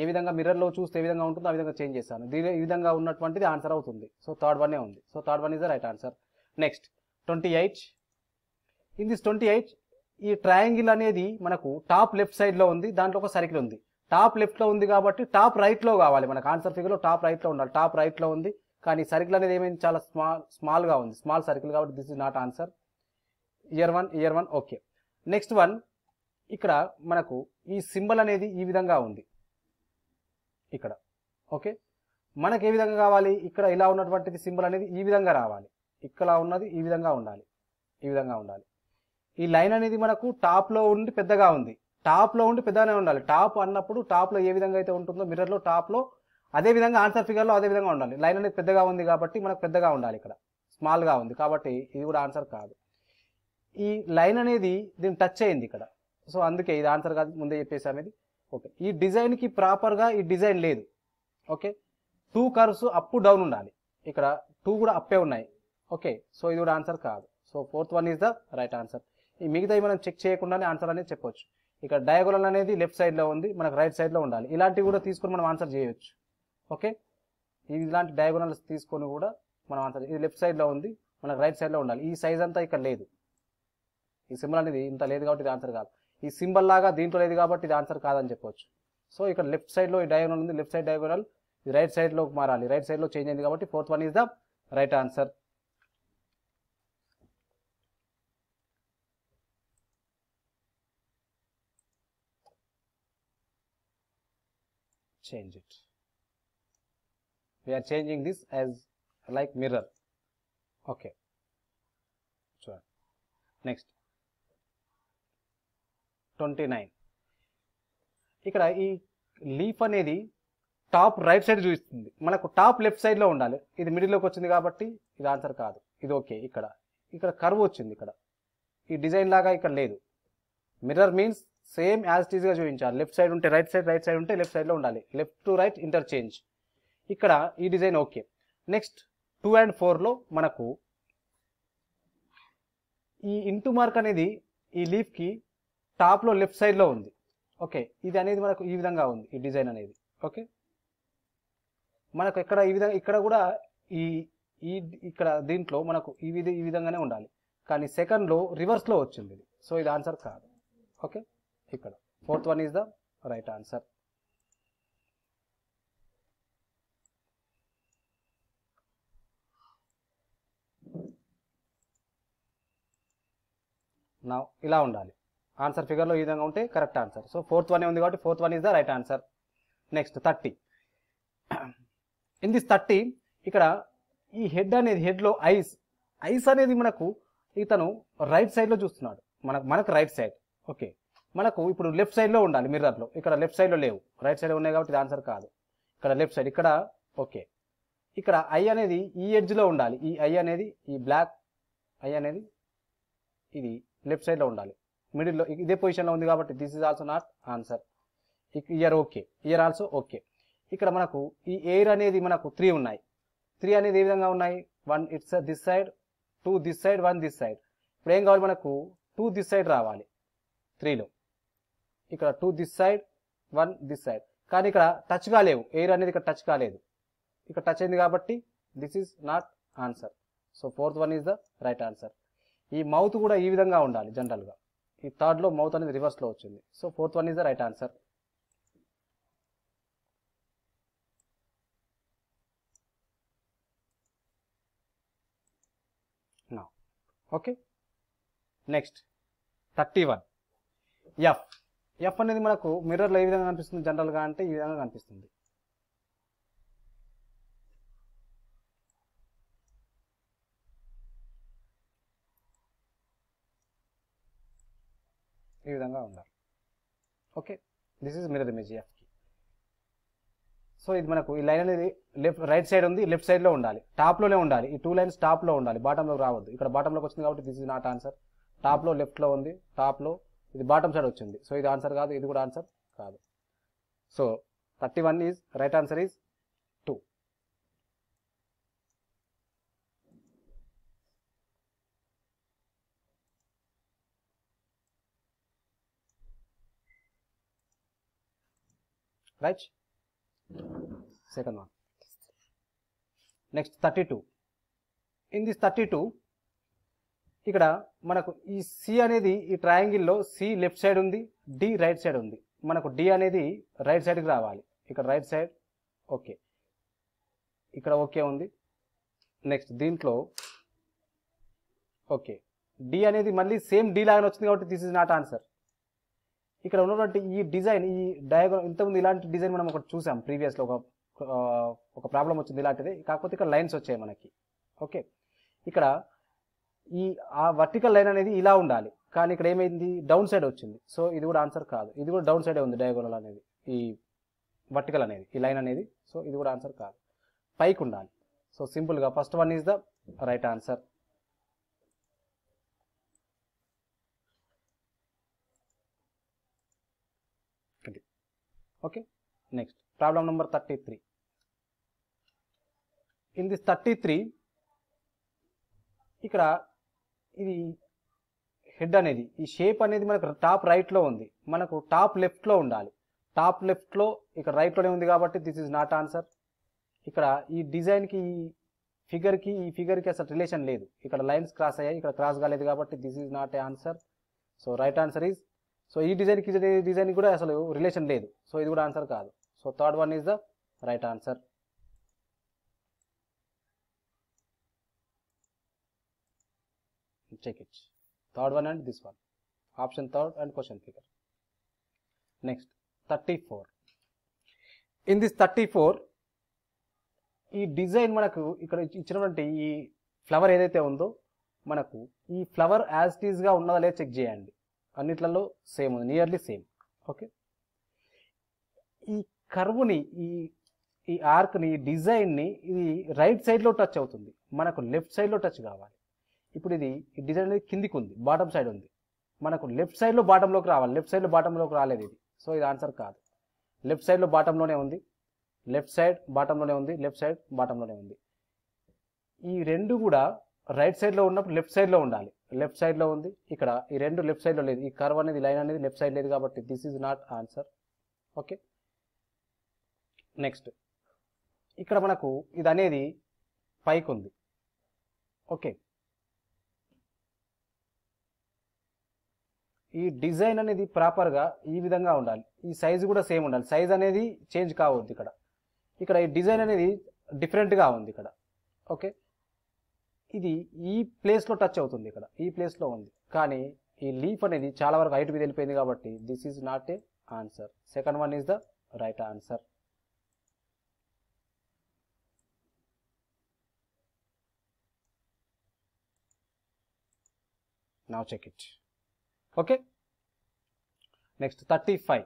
ఏ విధంగా మిర్రర్లో చూస్తే ఏ విధంగా ఉంటుందో ఆ విధంగా చేంజ్ చేశాను దీని ఈ విధంగా ఉన్నటువంటిది ఆన్సర్ అవుతుంది సో థర్డ్ వన్నే ఉంది so third one is the right answer next twenty eight in this twenty eight ఈ ట్రయాంగిల్ అనేది మనకు టాప్ లెఫ్ట్ సైడ్లో ఉంది దాంట్లో ఒక సర్కిల్ ఉంది టాప్ లెఫ్ట్లో ఉంది కాబట్టి టాప్ రైట్లో కావాలి మనకు ఆన్సర్ లో టాప్ రైట్లో ఉండాలి టాప్ రైట్లో ఉంది కానీ సర్కిల్ అనేది ఏమైంది చాలా స్మాల్ స్మాల్గా ఉంది స్మాల్ సర్కిల్ కాబట్టి this is not answer here one here one okay next one ఇక్కడ మనకు ఈ సింబల్ అనేది ఈ విధంగా ఉంది ఇక్కడ ఓకే మనకు ఏ విధంగా కావాలి ఇక్కడ ఇలా ఉన్నటువంటిది సింబల్ అనేది ఈ విధంగా రావాలి ఇక్కడ ఉన్నది ఈ విధంగా ఉండాలి ఈ విధంగా ఉండాలి ఈ లైన్ అనేది మనకు టాప్లో ఉండి పెద్దగా ఉంది టాప్లో ఉండి పెద్దగానే ఉండాలి టాప్ అన్నప్పుడు టాప్లో ఏ విధంగా అయితే ఉంటుందో మిర్రర్లో టాప్లో అదే విధంగా ఆన్సర్ ఫిగర్లో అదే విధంగా ఉండాలి లైన్ అనేది పెద్దగా ఉంది కాబట్టి మనకు పెద్దగా ఉండాలి ఇక్కడ స్మాల్గా ఉంది కాబట్టి ఇది కూడా ఆన్సర్ కాదు ఈ లైన్ అనేది దీన్ని టచ్ అయింది ఇక్కడ సో అందుకే ఇది ఆన్సర్ కాదు ముందే చెప్పేసి అనేది ఓకే ఈ డిజైన్కి ప్రాపర్గా ఈ డిజైన్ లేదు okay two curves up down ఉండాలి ఇక్కడ టూ కూడా అప్పే ఉన్నాయి ఓకే సో ఇది కూడా ఆన్సర్ కాదు so fourth one is the right answer ఈ మిగతావి మనం చెక్ చేయకుండానే ఆన్సర్ అనేది చెప్పొచ్చు ఇక్కడ డయాగోనల్ అనేది లెఫ్ట్ సైడ్లో ఉంది మనకు రైట్ సైడ్లో ఉండాలి ఇలాంటివి కూడా తీసుకొని మనం ఆన్సర్ చేయవచ్చు ఓకే ఇలాంటి డయాగోనల్స్ తీసుకొని కూడా మనం ఆన్సర్ ఇది లెఫ్ట్ సైడ్లో ఉంది మనకు రైట్ సైడ్లో ఉండాలి ఈ సైజ్ అంతా ఇక్కడ లేదు ఈ సింబల్ అనేది ఇంత లేదు కాబట్టి ఇది ఆన్సర్ కాదు ఈ సింబల్ లాగా దీంట్లో లేదు కాబట్టి ఇది ఆన్సర్ కాదని చెప్పవచ్చు సో ఇక్కడ లెఫ్ట్ సైడ్లో ఈ డయాగోనల్ ఉంది లెఫ్ట్ సైడ్ డయాగోనల్ ఇది రైట్ సైడ్లోకి మారాలి రైట్ సైడ్లో చేంజ్ అయింది కాబట్టి fourth one is the right answer change it. We are changing this as like mirror. Okay. So next 29. ఇక్కడ ఈ లీఫ్ అనేది టాప్ రైట్ సైడ్ చూపిస్తుంది మనకు టాప్ లెఫ్ట్ సైడ్లో ఉండాలి ఇది మిడిల్లోకి వచ్చింది కాబట్టి ఇది ఆన్సర్ కాదు ఇది ఓకే ఇక్కడ ఇక్కడ కర్వ్ వచ్చింది ఇక్కడ ఈ డిజైన్ లాగా ఇక్కడ లేదు మిర్రర్ మీన్స్ సేమ్ యాజ్ టీజ్గా చూపించాలి లెఫ్ట్ సైడ్ ఉంటే రైట్ సైడ్ రైట్ సైడ్ ఉంటే లెఫ్ట్ సైడ్లో ఉండాలి లెఫ్ట్ టు రైట్ ఇంటర్చేంజ్ ఇక్కడ ఈ design okay next two and ఫోర్లో మనకు ఈ ఇంటూ మార్క్ అనేది ఈ లీఫ్కి టాప్లో లెఫ్ట్ సైడ్లో ఉంది ఓకే ఇది అనేది మనకు ఈ విధంగా ఉంది ఈ డిజైన్ అనేది ఓకే మనకు ఇక్కడ ఈ విధంగా ఇక్కడ కూడా ఈ ఈ ఇక్కడ దీంట్లో మనకు ఈ విధ ఈ విధంగానే ఉండాలి కానీ సెకండ్లో రివర్స్లో వచ్చింది ఇది సో ఇది ఆన్సర్ కాదు ఓకే ఇక్కడ fourth one is the right answer నా ఇలా ఉండాలి ఆన్సర్ ఫిగర్లో ఈ విధంగా ఉంటే correct answer so fourth one ఉంది కాబట్టి fourth one is the right answer next thirty in this thirty ఇక్కడ ఈ హెడ్ అనేది హెడ్లో ఐస్ ఐస్ అనేది మనకు ఇతను రైట్ సైడ్లో చూస్తున్నాడు మనకు మనకు రైట్ సైడ్ ఓకే మనకు ఇప్పుడు లెఫ్ట్ సైడ్లో ఉండాలి మిర్రర్లో ఇక్కడ లెఫ్ట్ సైడ్లో లేవు రైట్ సైడ్ ఉన్నాయి కాబట్టి ఇది ఆన్సర్ కాదు ఇక్కడ లెఫ్ట్ సైడ్ ఇక్కడ ఓకే ఇక్కడ ఐ అనేది ఈ ఎడ్జ్లో ఉండాలి ఈ ఐ అనేది ఈ బ్లాక్ ఐ అనేది ఇది లెఫ్ట్ సైడ్లో ఉండాలి మిడిల్లో ఇదే పొజిషన్లో ఉంది కాబట్టి this is also not answer here okay here also okay ఇక్కడ మనకు ఈ ఎయిర్ అనేది మనకు త్రీ ఉన్నాయి త్రీ అనేది ఏ విధంగా ఉన్నాయి one it's this side two this side one this side ఇప్పుడు ఏం కావాలి మనకు టూ దిస్ సైడ్ రావాలి త్రీలో ఇక్కడ two this side one this side కానీ ఇక్కడ టచ్ కాలేవు ఎయిర్ అనేది ఇక్కడ టచ్ కాలేదు ఇక్కడ టచ్ అయింది కాబట్టి this is not answer so fourth one is the right answer ఈ మౌత్ కూడా ఈ విధంగా ఉండాలి జనరల్గా ఈ థర్డ్లో మౌత్ అనేది రివర్స్లో వచ్చింది so fourth one is the right answer okay next thirty one F F అనేది మనకు మిర్రర్లో ఏ విధంగా కనిపిస్తుంది జనరల్గా అంటే ఈ విధంగా కనిపిస్తుంది ఈ విధంగా ఉండాలి okay this is mirror image ఎఫ్కి సో ఇది మనకు ఈ లైన్ అనేది లెఫ్ట్ రైట్ సైడ్ ఉంది లెఫ్ట్ సైడ్లో ఉండాలి టాప్లోనే ఉండాలి ఈ టూ లైన్స్ టాప్లో ఉండాలి బాటంలో రావద్దు ఇక్కడ బాటంలోకి వచ్చింది కాబట్టి దిస్ ఇస్ నాట్ ఆన్సర్ టాప్లో లెఫ్ట్లో ఉంది టాప్లో ఇది బాటమ్ సైడ్ వచ్చింది సో ఇది ఆన్సర్ కాదు ఇది కూడా ఆన్సర్ కాదు so thirty one is right answer is two right second one next thirty two in this thirty two ఇక్కడ మనకు ఈ సి అనేది ఈ ట్రయాంగిల్లో సి లెఫ్ట్ సైడ్ ఉంది డి రైట్ సైడ్ ఉంది మనకు డి అనేది రైట్ సైడ్కి రావాలి ఇక్కడ రైట్ సైడ్ ఓకే ఇక్కడ ఓకే ఉంది నెక్స్ట్ దీంట్లో ఓకే డి అనేది మళ్ళీ సేమ్ డి లాగానే వచ్చింది కాబట్టి దిస్ ఇస్ నాట్ ఆన్సర్ ఇక్కడ ఉన్నటువంటి ఈ డిజైన్ ఈ డయాగ్రామ్ ఇంతకుముందు ఇలాంటి డిజైన్ మనం ఒకటి చూసాం ప్రీవియస్లో ఒక ఒక ప్రాబ్లం వచ్చింది ఇలాంటిది కాకపోతే ఇక్కడ లైన్స్ వచ్చాయి మనకి ఓకే ఇక్కడ ఈ ఆ వర్టికల్ లైన్ అనేది ఇలా ఉండాలి కానీ ఇక్కడ ఏమైంది డౌన్ సైడ్ వచ్చింది సో ఇది కూడా ఆన్సర్ కాదు ఇది కూడా డౌన్ సైడే ఉంది డయాగోనల్ అనేది ఈ వర్టికల్ అనేది ఈ లైన్ అనేది సో ఇది కూడా ఆన్సర్ కాదు పైకి ఉండాలి సో సింపుల్గా first one is the right answer okay next problem number thirty three in this thirty three ఇక్కడ ఇది హెడ్ అనేది ఈ షేప్ అనేది మనకు టాప్ రైట్లో ఉంది మనకు టాప్ లెఫ్ట్లో ఉండాలి టాప్ లెఫ్ట్లో ఇక్కడ రైట్లోనే ఉంది కాబట్టి దిస్ ఈజ్ నాట్ ఆన్సర్ ఇక్కడ ఈ డిజైన్కి ఈ ఫిగర్కి ఈ ఫిగర్కి అసలు రిలేషన్ లేదు ఇక్కడ లైన్స్ క్రాస్ అయ్యాయి ఇక్కడ క్రాస్ కాలేదు కాబట్టి this is not a answer so right answer is so ఈ డిజైన్కి డిజైన్కి కూడా అసలు రిలేషన్ లేదు సో ఇది కూడా ఆన్సర్ కాదు so third one is the right answer check it third one and this one option third and question figure next 34 in this 34 ఈ డిజైన్ మనకు ఇక్కడ ఇచ్చినటువంటి ఈ ఫ్లవర్ ఏదైతే ఉందో మనకు ఈ ఫ్లవర్ యాజ్ టీజ్గా ఉన్నదా లేదా చెక్ చేయండి అన్నిట్లలో సేమ్ ఉంది నియర్లీ సేమ్ ఓకే ఈ కర్వ్ని ఈ ఈ ఆర్క్ని ఈ డిజైన్ని ఇది రైట్ సైడ్లో టచ్ అవుతుంది మనకు లెఫ్ట్ సైడ్లో టచ్ కావాలి ఇప్పుడు ఇది డిజైన్ అనేది కిందికి ఉంది బాటమ్ సైడ్ ఉంది మనకు లెఫ్ట్ సైడ్లో బాటంలోకి రావాలి లెఫ్ట్ సైడ్లో బాటంలోకి రాలేదు ఇది సో ఇది ఆన్సర్ కాదు లెఫ్ట్ సైడ్లో బాటంలోనే ఉంది లెఫ్ట్ సైడ్ బాటంలోనే ఉంది లెఫ్ట్ సైడ్ బాటంలోనే ఉంది ఈ రెండు కూడా రైట్ సైడ్లో ఉన్నప్పుడు లెఫ్ట్ సైడ్లో ఉండాలి లెఫ్ట్ సైడ్లో ఉంది ఇక్కడ ఈ రెండు లెఫ్ట్ సైడ్లో లేదు ఈ కర్వ్ అనేది లైన్ అనేది లెఫ్ట్ సైడ్ లేదు కాబట్టి this is not answer okay next ఇక్కడ మనకు ఇది అనేది పైకి ఉంది ఓకే ఈ డిజైన్ అనేది ప్రాపర్గా ఈ విధంగా ఉండాలి ఈ సైజు కూడా సేమ్ ఉండాలి సైజ్ అనేది చేంజ్ కావద్దు ఇక్కడ ఇక్కడ ఈ డిజైన్ అనేది డిఫరెంట్గా ఉంది ఇక్కడ ఓకే ఇది ఈ ప్లేస్లో టచ్ అవుతుంది ఇక్కడ ఈ ప్లేస్లో ఉంది కానీ ఈ లీఫ్ అనేది చాలా వరకు హైట్ మీద వెళ్ళిపోయింది కాబట్టి this is not a answer second one is the right answer now check it okay next thirty five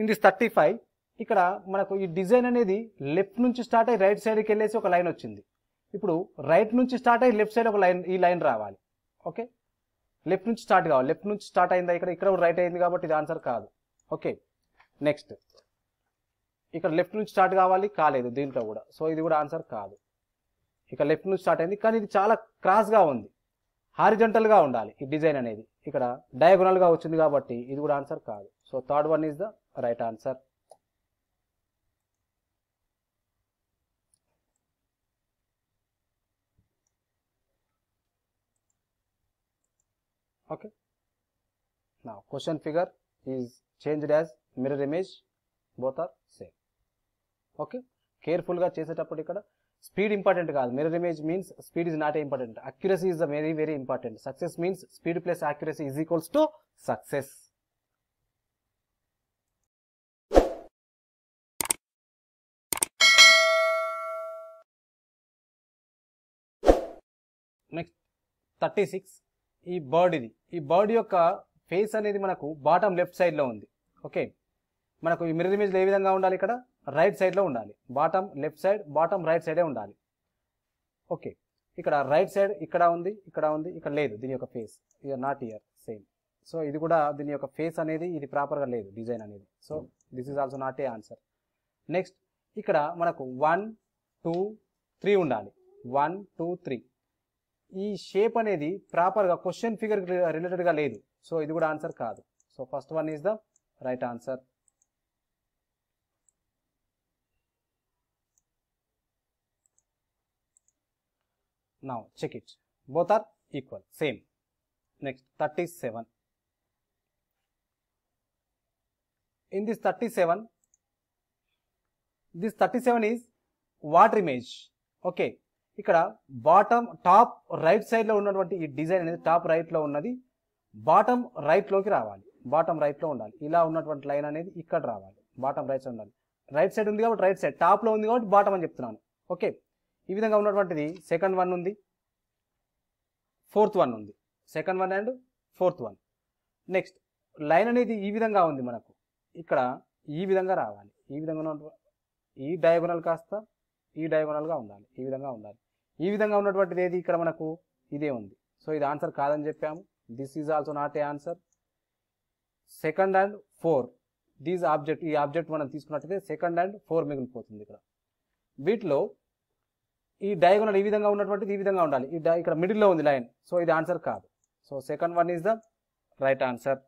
in this thirty five ఇక్కడ మనకు ఈ డిజైన్ అనేది లెఫ్ట్ నుంచి స్టార్ట్ అయ్యి రైట్ సైడ్కి వెళ్ళేసి ఒక లైన్ వచ్చింది ఇప్పుడు రైట్ నుంచి స్టార్ట్ అయ్యి లెఫ్ట్ సైడ్ ఒక లైన్ ఈ లైన్ రావాలి ఓకే లెఫ్ట్ నుంచి స్టార్ట్ కావాలి లెఫ్ట్ నుంచి స్టార్ట్ అయిందా ఇక్కడ ఇక్కడ రైట్ అయింది కాబట్టి ఇది ఆన్సర్ కాదు ఓకే నెక్స్ట్ ఇక్కడ లెఫ్ట్ నుంచి స్టార్ట్ కావాలి కాలేదు దీంట్లో కూడా సో ఇది కూడా ఆన్సర్ కాదు ఇక లెఫ్ట్ నుంచి స్టార్ట్ అయింది కానీ ఇది చాలా క్రాస్గా ఉంది హారిజంటల్గా ఉండాలి ఈ డిజైన్ అనేది ఇక్కడ డయాగ్రల్గా వచ్చింది కాబట్టి ఇది కూడా ఆన్సర్ కాదు so third one is the right answer okay నా question figure is changed as mirror image both are same okay కేర్ఫుల్గా చేసేటప్పుడు ఇక్కడ స్పీడ్ ఇంపార్టెంట్ కాదు mirror image means speed is not important accuracy is very very important success means speed plus accuracy is equals to success next thirty six ఈ ఈ bird యొక్క face అనేది మనకు bottom left సైడ్లో ఉంది ఓకే మనకు ఈ ఏ విధంగా ఉండాలి ఇక్కడ రైట్ సైడ్లో ఉండాలి bottom left side bottom right సైడే ఉండాలి ఓకే ఇక్కడ రైట్ సైడ్ ఇక్కడ ఉంది ఇక్కడ ఉంది ఇక్కడ లేదు దీని యొక్క face ear not ear same so ఇది కూడా దీని యొక్క ఫేస్ అనేది ఇది ప్రాపర్గా లేదు డిజైన్ అనేది so this is also not a answer next ఇక్కడ మనకు వన్ టూ త్రీ ఉండాలి వన్ టూ త్రీ ఈ షేప్ అనేది ప్రాపర్గా క్వశ్చన్ ఫిగర్ రిలేటెడ్గా లేదు సో ఇది కూడా ఆన్సర్ కాదు so first one is the right answer Now check it. Both are equal, same. Next, 37. In this 37, this 37 is water image okay ఇక్కడ బాటమ్ టాప్ రైట్ సైడ్లో ఉన్నటువంటి ఈ డిజైన్ అనేది టాప్ రైట్లో ఉన్నది బాటమ్ రైట్లోకి రావాలి బాటమ్ రైట్లో ఉండాలి ఇలా ఉన్నటువంటి లైన్ అనేది ఇక్కడ రావాలి బాటమ్ రైట్ సైడ్ ఉండాలి రైట్ సైడ్ ఉంది కాబట్టి రైట్ సైడ్ టాప్లో ఉంది కాబట్టి బాటమ్ అని చెప్తున్నాను ఓకే ఈ విధంగా ఉన్నటువంటిది సెకండ్ వన్ ఉంది ఫోర్త్ వన్ ఉంది second one and fourth one next line అనేది ఈ విధంగా ఉంది మనకు ఇక్కడ ఈ విధంగా రావాలి ఈ విధంగా ఉన్నటువంటి ఈ డయాగోనల్ కాస్త ఈ డయాగోనల్గా ఉండాలి ఈ విధంగా ఉండాలి ఈ విధంగా ఉన్నటువంటిది ఏది ఇక్కడ మనకు ఇదే ఉంది సో ఇది ఆన్సర్ కాదని చెప్పాము this is also not a answer second and four these object ఈ ఆబ్జెక్ట్ మనం తీసుకున్నట్టయితే సెకండ్ అండ్ ఫోర్ మిగిలిపోతుంది ఇక్కడ వీటిలో ఈ డయాగోనల్ ఈ విధంగా ఉన్నటువంటిది ఈ విధంగా ఉండాలి ఈ ఇక్కడ మిడిల్లో ఉంది లైన్ సో ఇది ఆన్సర్ కాదు so second one is the right answer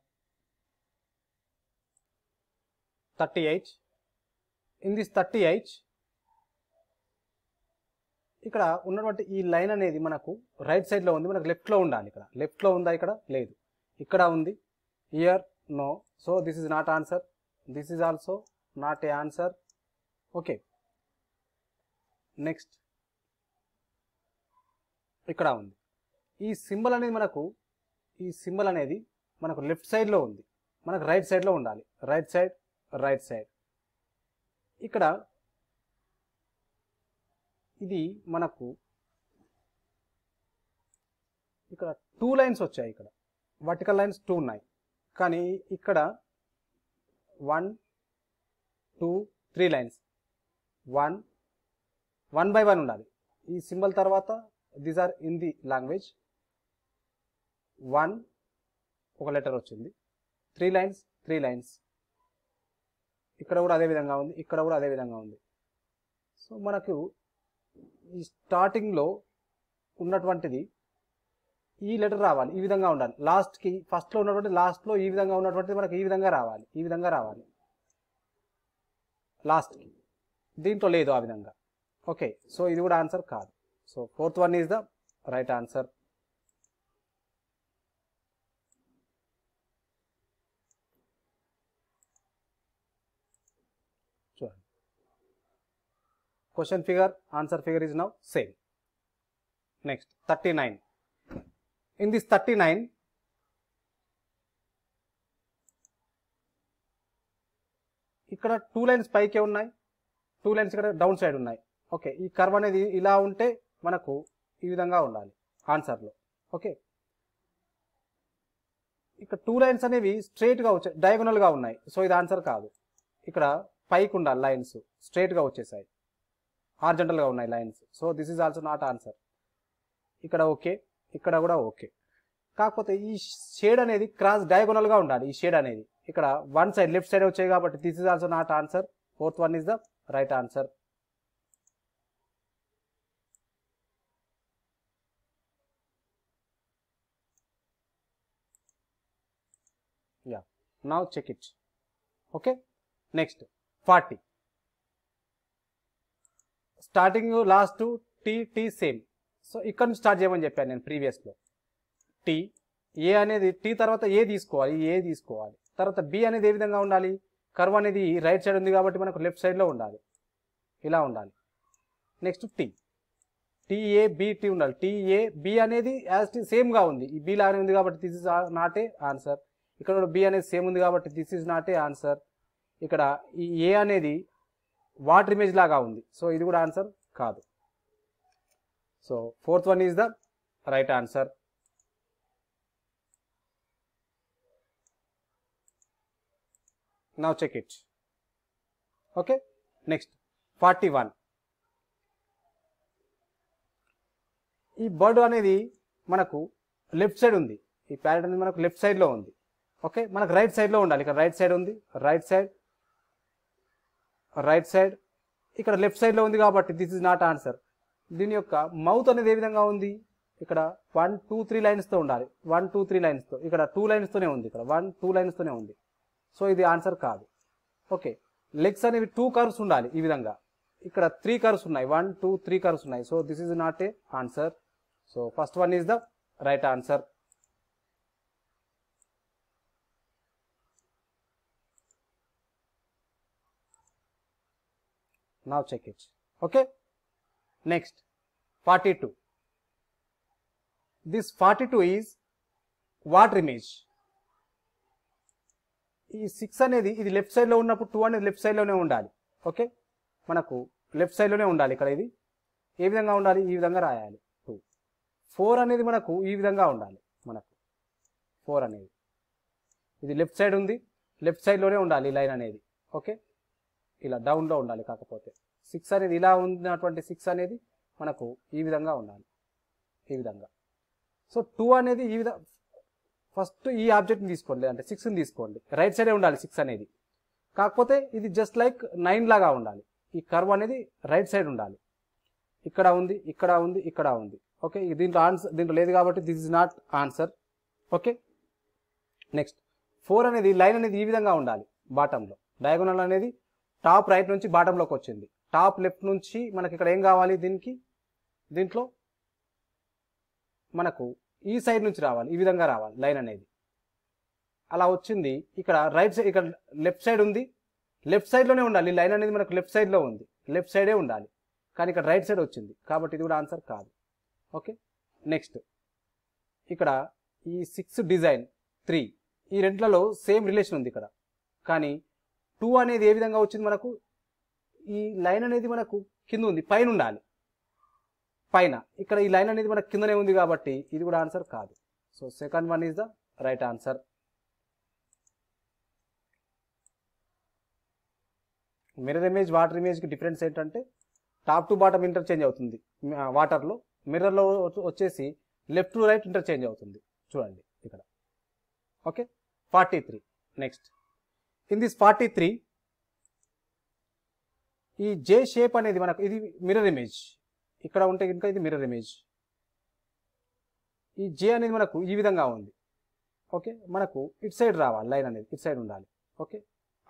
thirty H in this thirty H ఇక్కడ ఉన్నటువంటి ఈ లైన్ అనేది మనకు రైట్ సైడ్లో ఉంది మనకు లెఫ్ట్లో ఉండాలి ఇక్కడ లెఫ్ట్లో ఉందా ఇక్కడ లేదు ఇక్కడ ఉంది ear no so this is not answer this is also not a answer okay next ఇక్కడ ఉంది ఈ సింబల్ అనేది మనకు ఈ సింబల్ అనేది మనకు లెఫ్ట్ సైడ్లో ఉంది మనకు రైట్ సైడ్లో ఉండాలి రైట్ సైడ్ రైట్ సైడ్ ఇక్కడ ఇది మనకు ఇక్కడ టూ లైన్స్ వచ్చాయి ఇక్కడ వర్టికల్ లైన్స్ టూ ఉన్నాయి కానీ ఇక్కడ one two three lines one one by one ఉండాలి ఈ సింబల్ తర్వాత these are Hindi language one ఒక లెటర్ వచ్చింది త్రీ లైన్స్ త్రీ లైన్స్ ఇక్కడ కూడా అదే విధంగా ఉంది ఇక్కడ కూడా అదే విధంగా ఉంది సో మనకు ఈ స్టార్టింగ్లో ఉన్నటువంటిది ఈ లెటర్ రావాలి ఈ విధంగా ఉండాలి లాస్ట్కి ఫస్ట్లో ఉన్నటువంటి లాస్ట్లో ఈ విధంగా ఉన్నటువంటిది మనకు ఈ విధంగా రావాలి ఈ విధంగా రావాలి లాస్ట్కి దీంట్లో లేదు ఆ విధంగా ఓకే సో ఇది కూడా ఆన్సర్ కాదు So fourth one is the right answer. Sure. Question figure, answer figure is now same. Next, 39. In this 39, ఇక్కడ టూ లైన్స్ పైకే ఉన్నాయి టూ లైన్స్ ఇక్కడ డౌన్ సైడ్ ఉన్నాయి ఓకే ఈ కర్వ్ అనేది ఇలా ఉంటే మనకు ఈ విధంగా ఉండాలి ఆన్సర్లో ఓకే ఇక్కడ టూ లైన్స్ అనేవి స్ట్రైట్గా వచ్చే డయాగనల్గా ఉన్నాయి సో ఇది ఆన్సర్ కాదు ఇక్కడ పైకి ఉండాలి లైన్స్ స్ట్రైట్గా వచ్చేసాయి ఆర్జెంటల్గా ఉన్నాయి lines so this is also not answer ఇక్కడ ఓకే ఇక్కడ కూడా ఓకే కాకపోతే ఈ షేడ్ అనేది క్రాస్ డయాగోనల్గా ఉండాలి ఈ షేడ్ అనేది ఇక్కడ వన్ సైడ్ లెఫ్ట్ సైడ్ వచ్చాయి కాబట్టి this is also not answer fourth one is the right answer now check it okay next 40 starting last T T same so ఇక్కడ నుంచి స్టార్ట్ చేయమని చెప్పాను నేను ప్రీవియస్లో టీ ఏ అనేది టీ తర్వాత ఏ తీసుకోవాలి ఏ తీసుకోవాలి తర్వాత బి అనేది ఏ విధంగా ఉండాలి కర్వ్ అనేది రైట్ సైడ్ ఉంది కాబట్టి మనకు లెఫ్ట్ సైడ్లో ఉండాలి ఇలా ఉండాలి నెక్స్ట్ టీ టీఏ బిటీ ఉండాలి టీఏ బి అనేది యాజ్ సేమ్గా ఉంది ఈ బి లాగానే ఉంది కాబట్టి this is not a answer ఇక్కడ కూడా బి అనేది సేమ్ ఉంది కాబట్టి this is not a answer ఇక్కడ ఈ ఏ అనేది వాటర్ ఇమేజ్ లాగా ఉంది సో ఇది కూడా ఆన్సర్ కాదు so fourth one is the right answer check it okay next forty one ఈ బర్డ్ అనేది మనకు లెఫ్ట్ సైడ్ ఉంది ఈ ప్యారెట్ అనేది మనకు లెఫ్ట్ సైడ్లో ఉంది ఓకే మనకు రైట్ సైడ్లో ఉండాలి ఇక్కడ రైట్ సైడ్ ఉంది రైట్ సైడ్ రైట్ సైడ్ ఇక్కడ లెఫ్ట్ సైడ్లో ఉంది కాబట్టి దిస్ ఇస్ నాట్ ఆన్సర్ దీని యొక్క మౌత్ అనేది ఏ విధంగా ఉంది ఇక్కడ వన్ టూ త్రీ లైన్స్తో ఉండాలి వన్ టూ త్రీ లైన్స్తో ఇక్కడ టూ లైన్స్తోనే ఉంది ఇక్కడ వన్ టూ లైన్స్తోనే ఉంది సో ఇది ఆన్సర్ కాదు ఓకే లెగ్స్ అనేవి టూ కర్వ్స్ ఉండాలి ఈ విధంగా ఇక్కడ త్రీ కర్వ్స్ ఉన్నాయి వన్ టూ త్రీ కర్వ్స్ ఉన్నాయి so this is not a answer so first one is the right answer Now check it. Okay. Next, 42. This 42 is water image ఈ six అనేది ఇది left సైడ్లో ఉన్నప్పుడు టూ అనేది left సైడ్లోనే ఉండాలి ఓకే మనకు లెఫ్ట్ సైడ్లోనే ఉండాలి ఇక్కడ ఇది ఏ విధంగా ఉండాలి ఈ విధంగా రాయాలి టూ ఫోర్ అనేది మనకు ఈ విధంగా ఉండాలి మనకు ఫోర్ అనేది ఇది లెఫ్ట్ సైడ్ ఉంది లెఫ్ట్ సైడ్లోనే ఉండాలి లైన్ అనేది ఓకే ఇలా డౌన్లో ఉండాలి కాకపోతే సిక్స్ అనేది ఇలా ఉన్నటువంటి సిక్స్ అనేది మనకు ఈ విధంగా ఉండాలి ఈ విధంగా సో టూ అనేది ఈ విధంగా ఫస్ట్ ఈ ఆబ్జెక్ట్ని తీసుకోండి అంటే సిక్స్ని తీసుకోండి రైట్ సైడే ఉండాలి సిక్స్ అనేది కాకపోతే ఇది జస్ట్ లైక్ నైన్ లాగా ఉండాలి ఈ కర్వ్ అనేది రైట్ సైడ్ ఉండాలి ఇక్కడ ఉంది ఇక్కడ ఉంది ఇక్కడ ఉంది ఓకే దీంట్లో ఆన్సర్ దీంట్లో లేదు కాబట్టి this is not answer okay next four అనేది లైన్ అనేది ఈ విధంగా ఉండాలి బాటంలో డయాగోనల్ అనేది టాప్ రైట్ నుంచి బాటంలోకి వచ్చింది టాప్ లెఫ్ట్ నుంచి మనకి ఇక్కడ ఏం కావాలి దీనికి దీంట్లో మనకు ఈ సైడ్ నుంచి రావాలి ఈ విధంగా రావాలి లైన్ అనేది అలా వచ్చింది ఇక్కడ రైట్ సైడ్ ఇక్కడ లెఫ్ట్ సైడ్ ఉంది లెఫ్ట్ సైడ్లోనే ఉండాలి లైన్ అనేది మనకు లెఫ్ట్ సైడ్లో ఉంది లెఫ్ట్ సైడే ఉండాలి కానీ ఇక్కడ రైట్ సైడ్ వచ్చింది కాబట్టి ఇది కూడా ఆన్సర్ కాదు ఓకే నెక్స్ట్ ఇక్కడ ఈ సిక్స్ డిజైన్ త్రీ ఈ రెంట్లలో సేమ్ రిలేషన్ ఉంది ఇక్కడ కానీ టూ అనేది ఏ విధంగా వచ్చింది మనకు ఈ లైన్ అనేది మనకు కింద ఉంది పైన ఉండాలి పైన ఇక్కడ ఈ లైన్ అనేది మనకు కిందనే ఉంది కాబట్టి ఇది కూడా ఆన్సర్ కాదు so second one is the right answer mirror image water ఇమేజ్కి డిఫరెన్స్ ఏంటంటే టాప్ టు బాటమ్ ఇంటర్చేంజ్ అవుతుంది వాటర్లో మిర్రర్లో వచ్చేసి లెఫ్ట్ టు రైట్ ఇంటర్చేంజ్ అవుతుంది చూడండి ఇక్కడ okay forty next in this forty three ఈ జే షేప్ అనేది మనకు ఇది మిర్రర్ ఇమేజ్ ఇక్కడ ఉంటే కనుక ఇది మిర్రర్ ఇమేజ్ ఈ జే అనేది మనకు ఈ విధంగా ఉంది ఓకే మనకు ఇట్ సైడ్ రావాలి లైన్ అనేది ఇట్ సైడ్ ఉండాలి ఓకే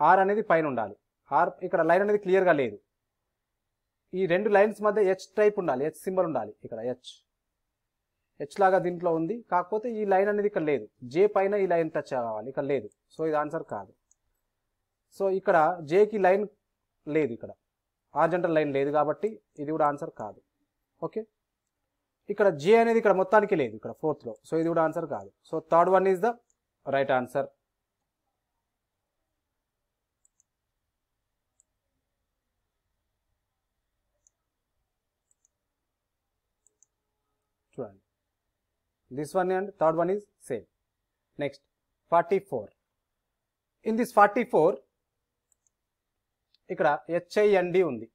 ఆర్ అనేది పైన ఉండాలి ఆర్ ఇక్కడ లైన్ అనేది క్లియర్గా లేదు ఈ రెండు లైన్స్ మధ్య హెచ్ టైప్ ఉండాలి హెచ్ సింబల్ ఉండాలి ఇక్కడ హెచ్ హెచ్ లాగా దీంట్లో ఉంది కాకపోతే ఈ లైన్ అనేది ఇక్కడ లేదు జే పైన ఈ లైన్ టచ్ కావాలి ఇక్కడ లేదు సో ఇది ఆన్సర్ కాదు సో ఇక్కడ జేకి లైన్ లేదు ఇక్కడ ఆర్జెంటల్ లైన్ లేదు కాబట్టి ఇది కూడా ఆన్సర్ కాదు ఓకే ఇక్కడ జే అనేది ఇక్కడ మొత్తానికి లేదు ఇక్కడ ఫోర్త్లో సో ఇది కూడా ఆన్సర్ కాదు so third one is the right answer చూడండి this one and third one is same next forty four in this forty four ఇక్కడ హెచ్ఐఎన్డి ఉంది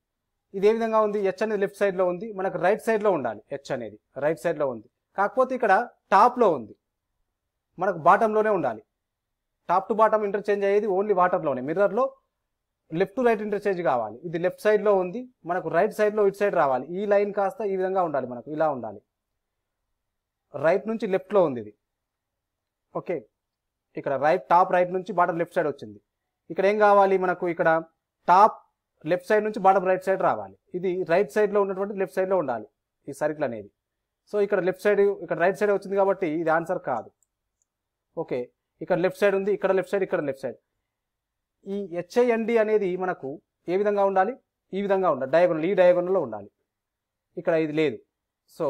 ఇది ఏ విధంగా ఉంది హెచ్ అనేది లెఫ్ట్ సైడ్లో ఉంది మనకు రైట్ సైడ్లో ఉండాలి హెచ్ అనేది రైట్ సైడ్లో ఉంది కాకపోతే ఇక్కడ టాప్లో ఉంది మనకు బాటంలోనే ఉండాలి టాప్ టు బాటం ఇంటర్చేంజ్ అయ్యేది ఓన్లీ వాటర్లోనే మిర్రర్లో లెఫ్ట్ టు రైట్ ఇంటర్చేంజ్ కావాలి ఇది లెఫ్ట్ సైడ్లో ఉంది మనకు రైట్ సైడ్లో ఇటు సైడ్ రావాలి ఈ లైన్ కాస్త ఈ విధంగా ఉండాలి మనకు ఇలా ఉండాలి రైట్ నుంచి లెఫ్ట్లో ఉంది ఇది ఓకే ఇక్కడ రైట్ టాప్ రైట్ నుంచి బాటం లెఫ్ట్ సైడ్ వచ్చింది ఇక్కడ ఏం కావాలి మనకు ఇక్కడ టాప్ లెఫ్ట్ సైడ్ నుంచి బాటం రైట్ సైడ్ రావాలి ఇది రైట్ సైడ్లో ఉన్నటువంటి లెఫ్ట్ సైడ్లో ఉండాలి ఈ సర్కిల్ అనేది సో ఇక్కడ లెఫ్ట్ సైడ్ ఇక్కడ రైట్ సైడ్ వచ్చింది కాబట్టి ఇది ఆన్సర్ కాదు ఓకే ఇక్కడ లెఫ్ట్ సైడ్ ఉంది ఇక్కడ లెఫ్ట్ సైడ్ ఇక్కడ లెఫ్ట్ సైడ్ ఈ హెచ్ఐఎన్డి అనేది మనకు ఏ విధంగా ఉండాలి ఈ విధంగా ఉండాలి డయాగోనల్ ఈ డయాగోనల్లో ఉండాలి ఇక్కడ ఇది లేదు సో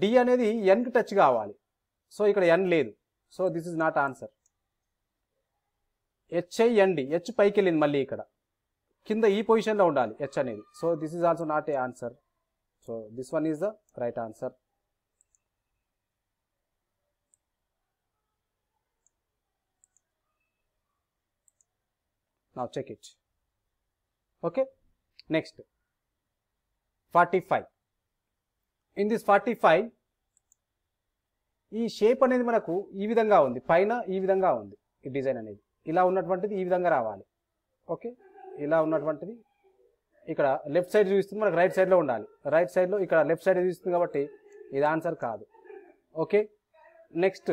డి అనేది ఎన్కి టచ్ కావాలి సో ఇక్కడ ఎన్ లేదు so this is not answer H I N D H పైకి వెళ్ళింది మళ్ళీ ఇక్కడ కింద ఈ పొజిషన్లో ఉండాలి హెచ్ అనేది so this is also not a answer so this one is the right answer check now okay next forty five in this forty five ఈ షేప్ అనేది మనకు ఈ విధంగా ఉంది పైన ఈ విధంగా ఉంది ఈ డిజైన్ అనేది ఇలా ఉన్నటువంటిది ఈ విధంగా రావాలి ఓకే ఇలా ఉన్నటువంటిది ఇక్కడ లెఫ్ట్ సైడ్ చూపిస్తుంది మనకు రైట్ సైడ్లో ఉండాలి రైట్ సైడ్లో ఇక్కడ లెఫ్ట్ సైడ్ చూపిస్తుంది కాబట్టి ఇది ఆన్సర్ కాదు ఓకే నెక్స్ట్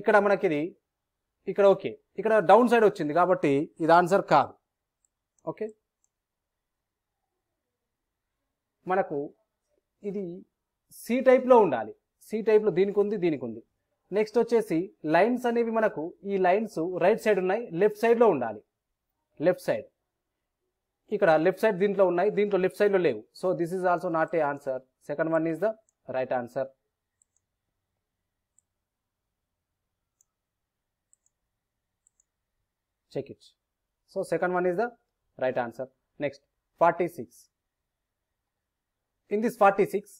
ఇక్కడ మనకిది ఇక్కడ ఓకే ఇక్కడ డౌన్ సైడ్ వచ్చింది కాబట్టి ఇది ఆన్సర్ కాదు ఓకే మనకు ఇది సి టైప్లో ఉండాలి సి టైప్లో దీనికి ఉంది దీనికి ఉంది నెక్స్ట్ వచ్చేసి లైన్స్ అనేవి మనకు ఈ లైన్స్ రైట్ సైడ్ ఉన్నాయి లెఫ్ట్ సైడ్లో ఉండాలి లెఫ్ట్ సైడ్ ఇక్కడ లెఫ్ట్ సైడ్ దీంట్లో ఉన్నాయి దీంట్లో లెఫ్ట్ సైడ్లో లేవు so this is also not a answer second one is the right answer check so second one is the right answer next forty six in this forty six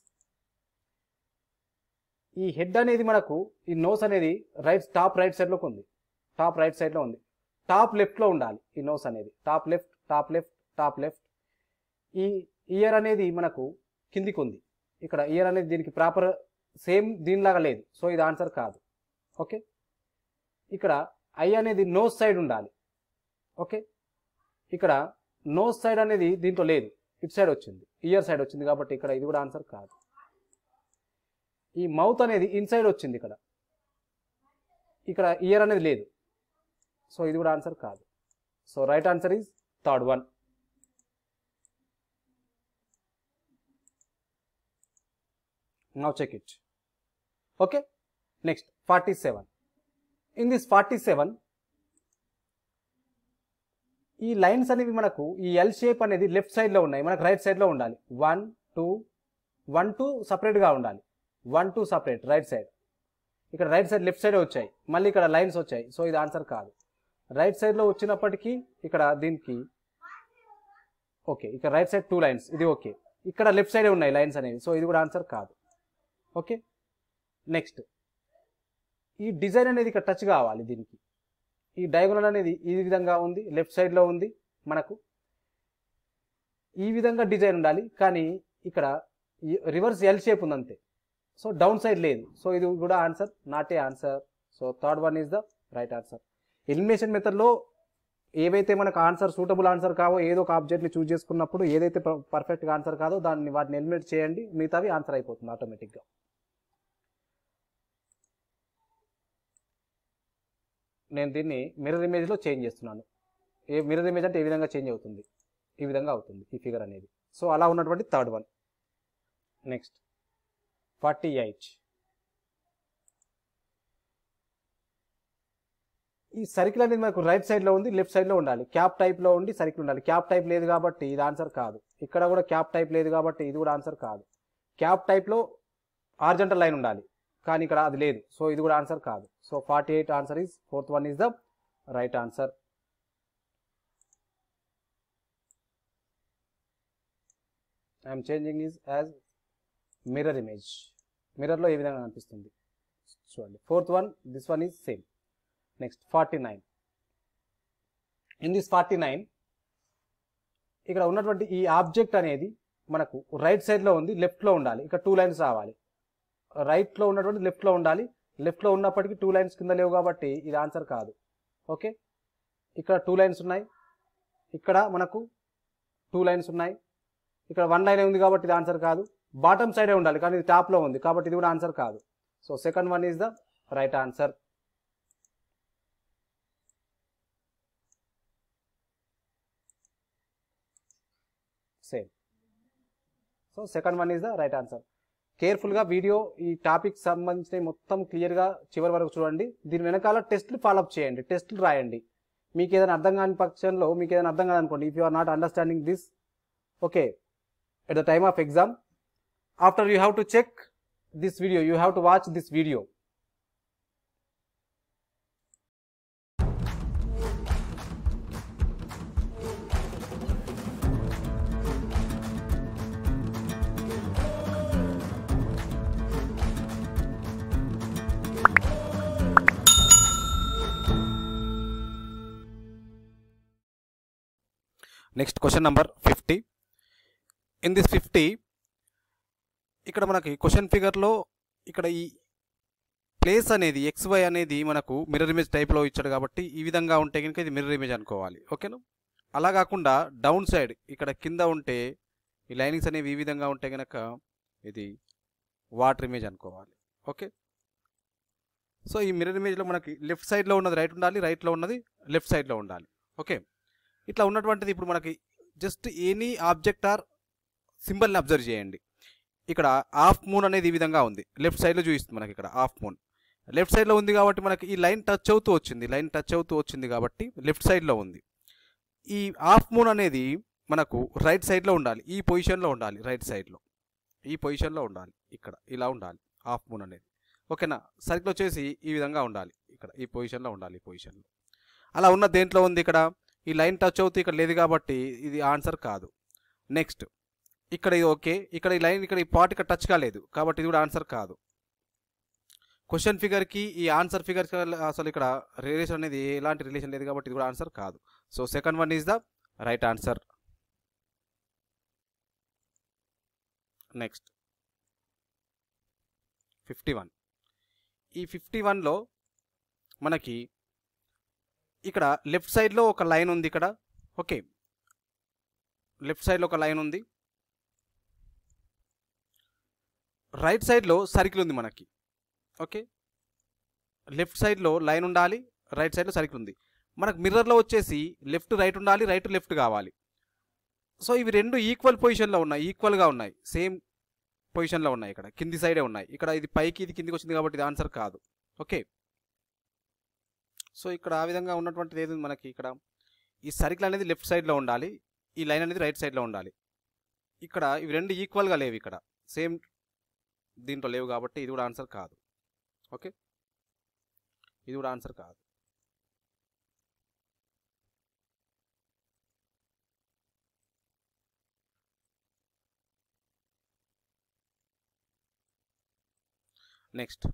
ఈ head అనేది మనకు ఈ nose అనేది right top right సైడ్లోకి ఉంది top right సైడ్లో ఉంది top లెఫ్ట్లో ఉండాలి ఈ నోస్ అనేది top left top left top left ఈ ఇయర్ అనేది మనకు కిందికి ఉంది ఇక్కడ ఇయర్ అనేది దీనికి ప్రాపర్ సేమ్ దీనిలాగా లేదు సో ఇది ఆన్సర్ కాదు ఓకే ఇక్కడ ఐ అనేది నోస్ సైడ్ ఉండాలి ఓకే ఇక్కడ నోస్ సైడ్ అనేది దీంట్లో లేదు ఇటు సైడ్ వచ్చింది ఇయర్ సైడ్ వచ్చింది కాబట్టి ఇక్కడ ఇది కూడా ఆన్సర్ కాదు ఈ మౌత్ అనేది ఇన్సైడ్ వచ్చింది ఇక్కడ ఇక్కడ ఇయర్ అనేది లేదు సో ఇది కూడా ఆన్సర్ కాదు so right answer is third one Now check it. Okay. Next 47. In this 47, ఈ లైన్స్ అనేవి మనకు ఈ ఎల్ షేప్ అనేది లెఫ్ట్ సైడ్లో ఉన్నాయి మనకు రైట్ సైడ్లో ఉండాలి వన్ టూ వన్ టూ సపరేట్గా ఉండాలి one two separate right side ఇక్కడ రైట్ సైడ్ లెఫ్ట్ సైడ్ వచ్చాయి మళ్ళీ ఇక్కడ లైన్స్ వచ్చాయి సో ఇది ఆన్సర్ కాదు రైట్ సైడ్లో వచ్చినప్పటికీ ఇక్కడ దీనికి ఓకే ఇక్కడ రైట్ సైడ్ టూ లైన్స్ ఇది ఓకే ఇక్కడ లెఫ్ట్ సైడే ఉన్నాయి లైన్స్ అనేవి సో ఇది కూడా ఆన్సర్ కాదు ఓకే నెక్స్ట్ ఈ డిజైన్ అనేది ఇక్కడ టచ్ కావాలి దీనికి ఈ డయాగోనల్ అనేది ఈ విధంగా ఉంది లెఫ్ట్ సైడ్లో ఉంది మనకు ఈ విధంగా డిజైన్ ఉండాలి కానీ ఇక్కడ రివర్స్ ఎల్ షేప్ ఉంది అంతే సో డౌన్ సైడ్ లేదు సో ఇది కూడా answer not a answer so third one is the right answer elimination మెథడ్లో ఏవైతే మనకు ఆన్సర్ సూటబుల్ ఆన్సర్ కావో ఏదో ఒక ఆబ్జెక్ట్ని చూజ్ చేసుకున్నప్పుడు ఏదైతే పర్ఫెక్ట్గా ఆన్సర్ కాదో దాన్ని వాటిని ఎలిమినేట్ చేయండి మిగతావి ఆన్సర్ అయిపోతుంది ఆటోమేటిక్గా నేను దీన్ని మిరర్ ఇమేజ్లో చేంజ్ చేస్తున్నాను ఏ మిరర్ ఇమేజ్ అంటే ఏ విధంగా చేంజ్ అవుతుంది ఈ విధంగా అవుతుంది ఈ ఫిగర్ అనేది సో అలా ఉన్నటువంటి third one next forty eight ఈ సర్కిల్ అనేది మనకు రైట్ సైడ్లో ఉంది లెఫ్ట్ సైడ్లో ఉండాలి క్యాప్ టైప్లో ఉండి సర్కిల్ ఉండాలి క్యాప్ టైప్ లేదు కాబట్టి ఇది ఆన్సర్ కాదు ఇక్కడ కూడా క్యాప్ టైప్ లేదు కాబట్టి ఇది కూడా ఆన్సర్ కాదు క్యాప్ టైప్లో ఆర్జెంటల్ లైన్ ఉండాలి కానీ ఇక్కడ అది లేదు సో ఇది కూడా ఆన్సర్ కాదు so forty eight answer is fourth one is the right answer I'm changing is as mirror image మిర్రర్లో ఏ విధంగా కనిపిస్తుంది చూడండి fourth one this one is same next forty nine in this forty nine ఇక్కడ ఉన్నటువంటి ఈ object అనేది మనకు రైట్ సైడ్లో ఉంది లెఫ్ట్లో ఉండాలి ఇక్కడ టూ లైన్స్ రావాలి రైట్లో ఉన్నటువంటి లెఫ్ట్లో ఉండాలి లెఫ్ట్లో ఉన్నప్పటికీ టూ లైన్స్ కింద లేవు కాబట్టి ఇది ఆన్సర్ కాదు ఓకే ఇక్కడ టూ లైన్స్ ఉన్నాయి ఇక్కడ మనకు టూ లైన్స్ ఉన్నాయి ఇక్కడ వన్ లైన్ ఉంది కాబట్టి ఇది ఆన్సర్ కాదు బాటమ్ సైడే ఉండాలి కానీ ఇది టాప్లో ఉంది కాబట్టి ఇది కూడా ఆన్సర్ కాదు so second one is the right answer same so second one is the right answer కేర్ఫుల్గా వీడియో ఈ టాపిక్ సంబంధించిన మొత్తం క్లియర్గా చివరి వరకు చూడండి దీని వెనకాల టెస్ట్లు ఫాలోఅప్ చేయండి టెస్ట్లు రాయండి మీకు ఏదైనా అర్థం కాని పక్షంలో మీకు ఏదైనా అర్థం కాదనుకోండి if you are not understanding this okay at the time of exam after you have to check this video you have to watch this video next question number fifty in this fifty ఇక్కడ మనకి question ఫిగర్లో ఇక్కడ ఈ place అనేది X why అనేది మనకు mirror image టైప్లో ఇచ్చాడు కాబట్టి ఈ విధంగా ఉంటే కనుక ఇది మిర్రర్ ఇమేజ్ అనుకోవాలి ఓకేనా అలా కాకుండా డౌన్ సైడ్ ఇక్కడ కింద ఉంటే ఈ లైనింగ్స్ అనేవి ఈ విధంగా ఉంటే కనుక ఇది వాటర్ ఇమేజ్ అనుకోవాలి ఓకే సో ఈ మిర్రర్ ఇమేజ్లో మనకి లెఫ్ట్ సైడ్లో ఉన్నది రైట్ ఉండాలి రైట్లో ఉన్నది లెఫ్ట్ సైడ్లో ఉండాలి ఓకే ఇట్లా ఉన్నటువంటిది ఇప్పుడు మనకి జస్ట్ ఎనీ ఆబ్జెక్ట్ ఆర్ సింబల్ని అబ్జర్వ్ చేయండి ఇక్కడ హాఫ్ మూన్ అనేది ఈ విధంగా ఉంది లెఫ్ట్ సైడ్లో చూపిస్తుంది మనకి ఇక్కడ హాఫ్ మూన్ లెఫ్ట్ సైడ్లో ఉంది కాబట్టి మనకి ఈ లైన్ టచ్ అవుతూ వచ్చింది లైన్ టచ్ అవుతూ వచ్చింది కాబట్టి లెఫ్ట్ సైడ్లో ఉంది ఈ హాఫ్ మూన్ అనేది మనకు రైట్ సైడ్లో ఉండాలి ఈ పొజిషన్లో ఉండాలి రైట్ సైడ్లో ఈ పొజిషన్లో ఉండాలి ఇక్కడ ఇలా ఉండాలి హాఫ్ మూన్ అనేది ఓకేనా సర్కిల్ వచ్చేసి ఈ విధంగా ఉండాలి ఇక్కడ ఈ పొజిషన్లో ఉండాలి ఈ పొజిషన్లో అలా ఉన్న దేంట్లో ఉంది ఇక్కడ ఈ లైన్ టచ్ అవుతూ ఇక్కడ లేదు కాబట్టి ఇది ఆన్సర్ కాదు నెక్స్ట్ ఇక్కడ ఇది ఓకే ఇక్కడ ఈ లైన్ ఇక్కడ ఈ పార్ట్ ఇక్కడ టచ్ కాలేదు కాబట్టి ఇది కూడా ఆన్సర్ కాదు క్వశ్చన్ ఫిగర్కి ఈ ఆన్సర్ ఫిగర్ అసలు ఇక్కడ రిలేషన్ అనేది ఎలాంటి రిలేషన్ లేదు కాబట్టి ఇది కూడా ఆన్సర్ కాదు so second one is the right answer next fifty one ఈ ఫిఫ్టీ వన్లో మనకి ఇక్కడ లెఫ్ట్ సైడ్లో ఒక లైన్ ఉంది ఇక్కడ ఓకే లెఫ్ట్ సైడ్లో ఒక లైన్ ఉంది రైట్ సైడ్లో సర్కిల్ ఉంది మనకి ఓకే లెఫ్ట్ సైడ్లో లైన్ ఉండాలి రైట్ సైడ్లో సర్కిల్ ఉంది మనకు మిర్రర్లో వచ్చేసి లెఫ్ట్ రైట్ ఉండాలి రైట్ లెఫ్ట్ కావాలి సో ఇవి రెండు ఈక్వల్ పొజిషన్లో ఉన్నాయి ఈక్వల్గా ఉన్నాయి సేమ్ పొజిషన్లో ఉన్నాయి ఇక్కడ కింది సైడే ఉన్నాయి ఇక్కడ ఇది పైకి ఇది కిందికి వచ్చింది కాబట్టి ఇది ఆన్సర్ కాదు ఓకే సో ఇక్కడ ఆ విధంగా ఉన్నటువంటిది ఏది మనకి ఇక్కడ ఈ సర్కిల్ అనేది లెఫ్ట్ సైడ్లో ఉండాలి ఈ లైన్ అనేది రైట్ సైడ్లో ఉండాలి ఇక్కడ ఇవి రెండు ఈక్వల్గా లేవు ఇక్కడ సేమ్ దీంట్లో లేవు కాబట్టి ఇది కూడా ఆన్సర్ కాదు ఓకే ఇది కూడా ఆన్సర్ కాదు నెక్స్ట్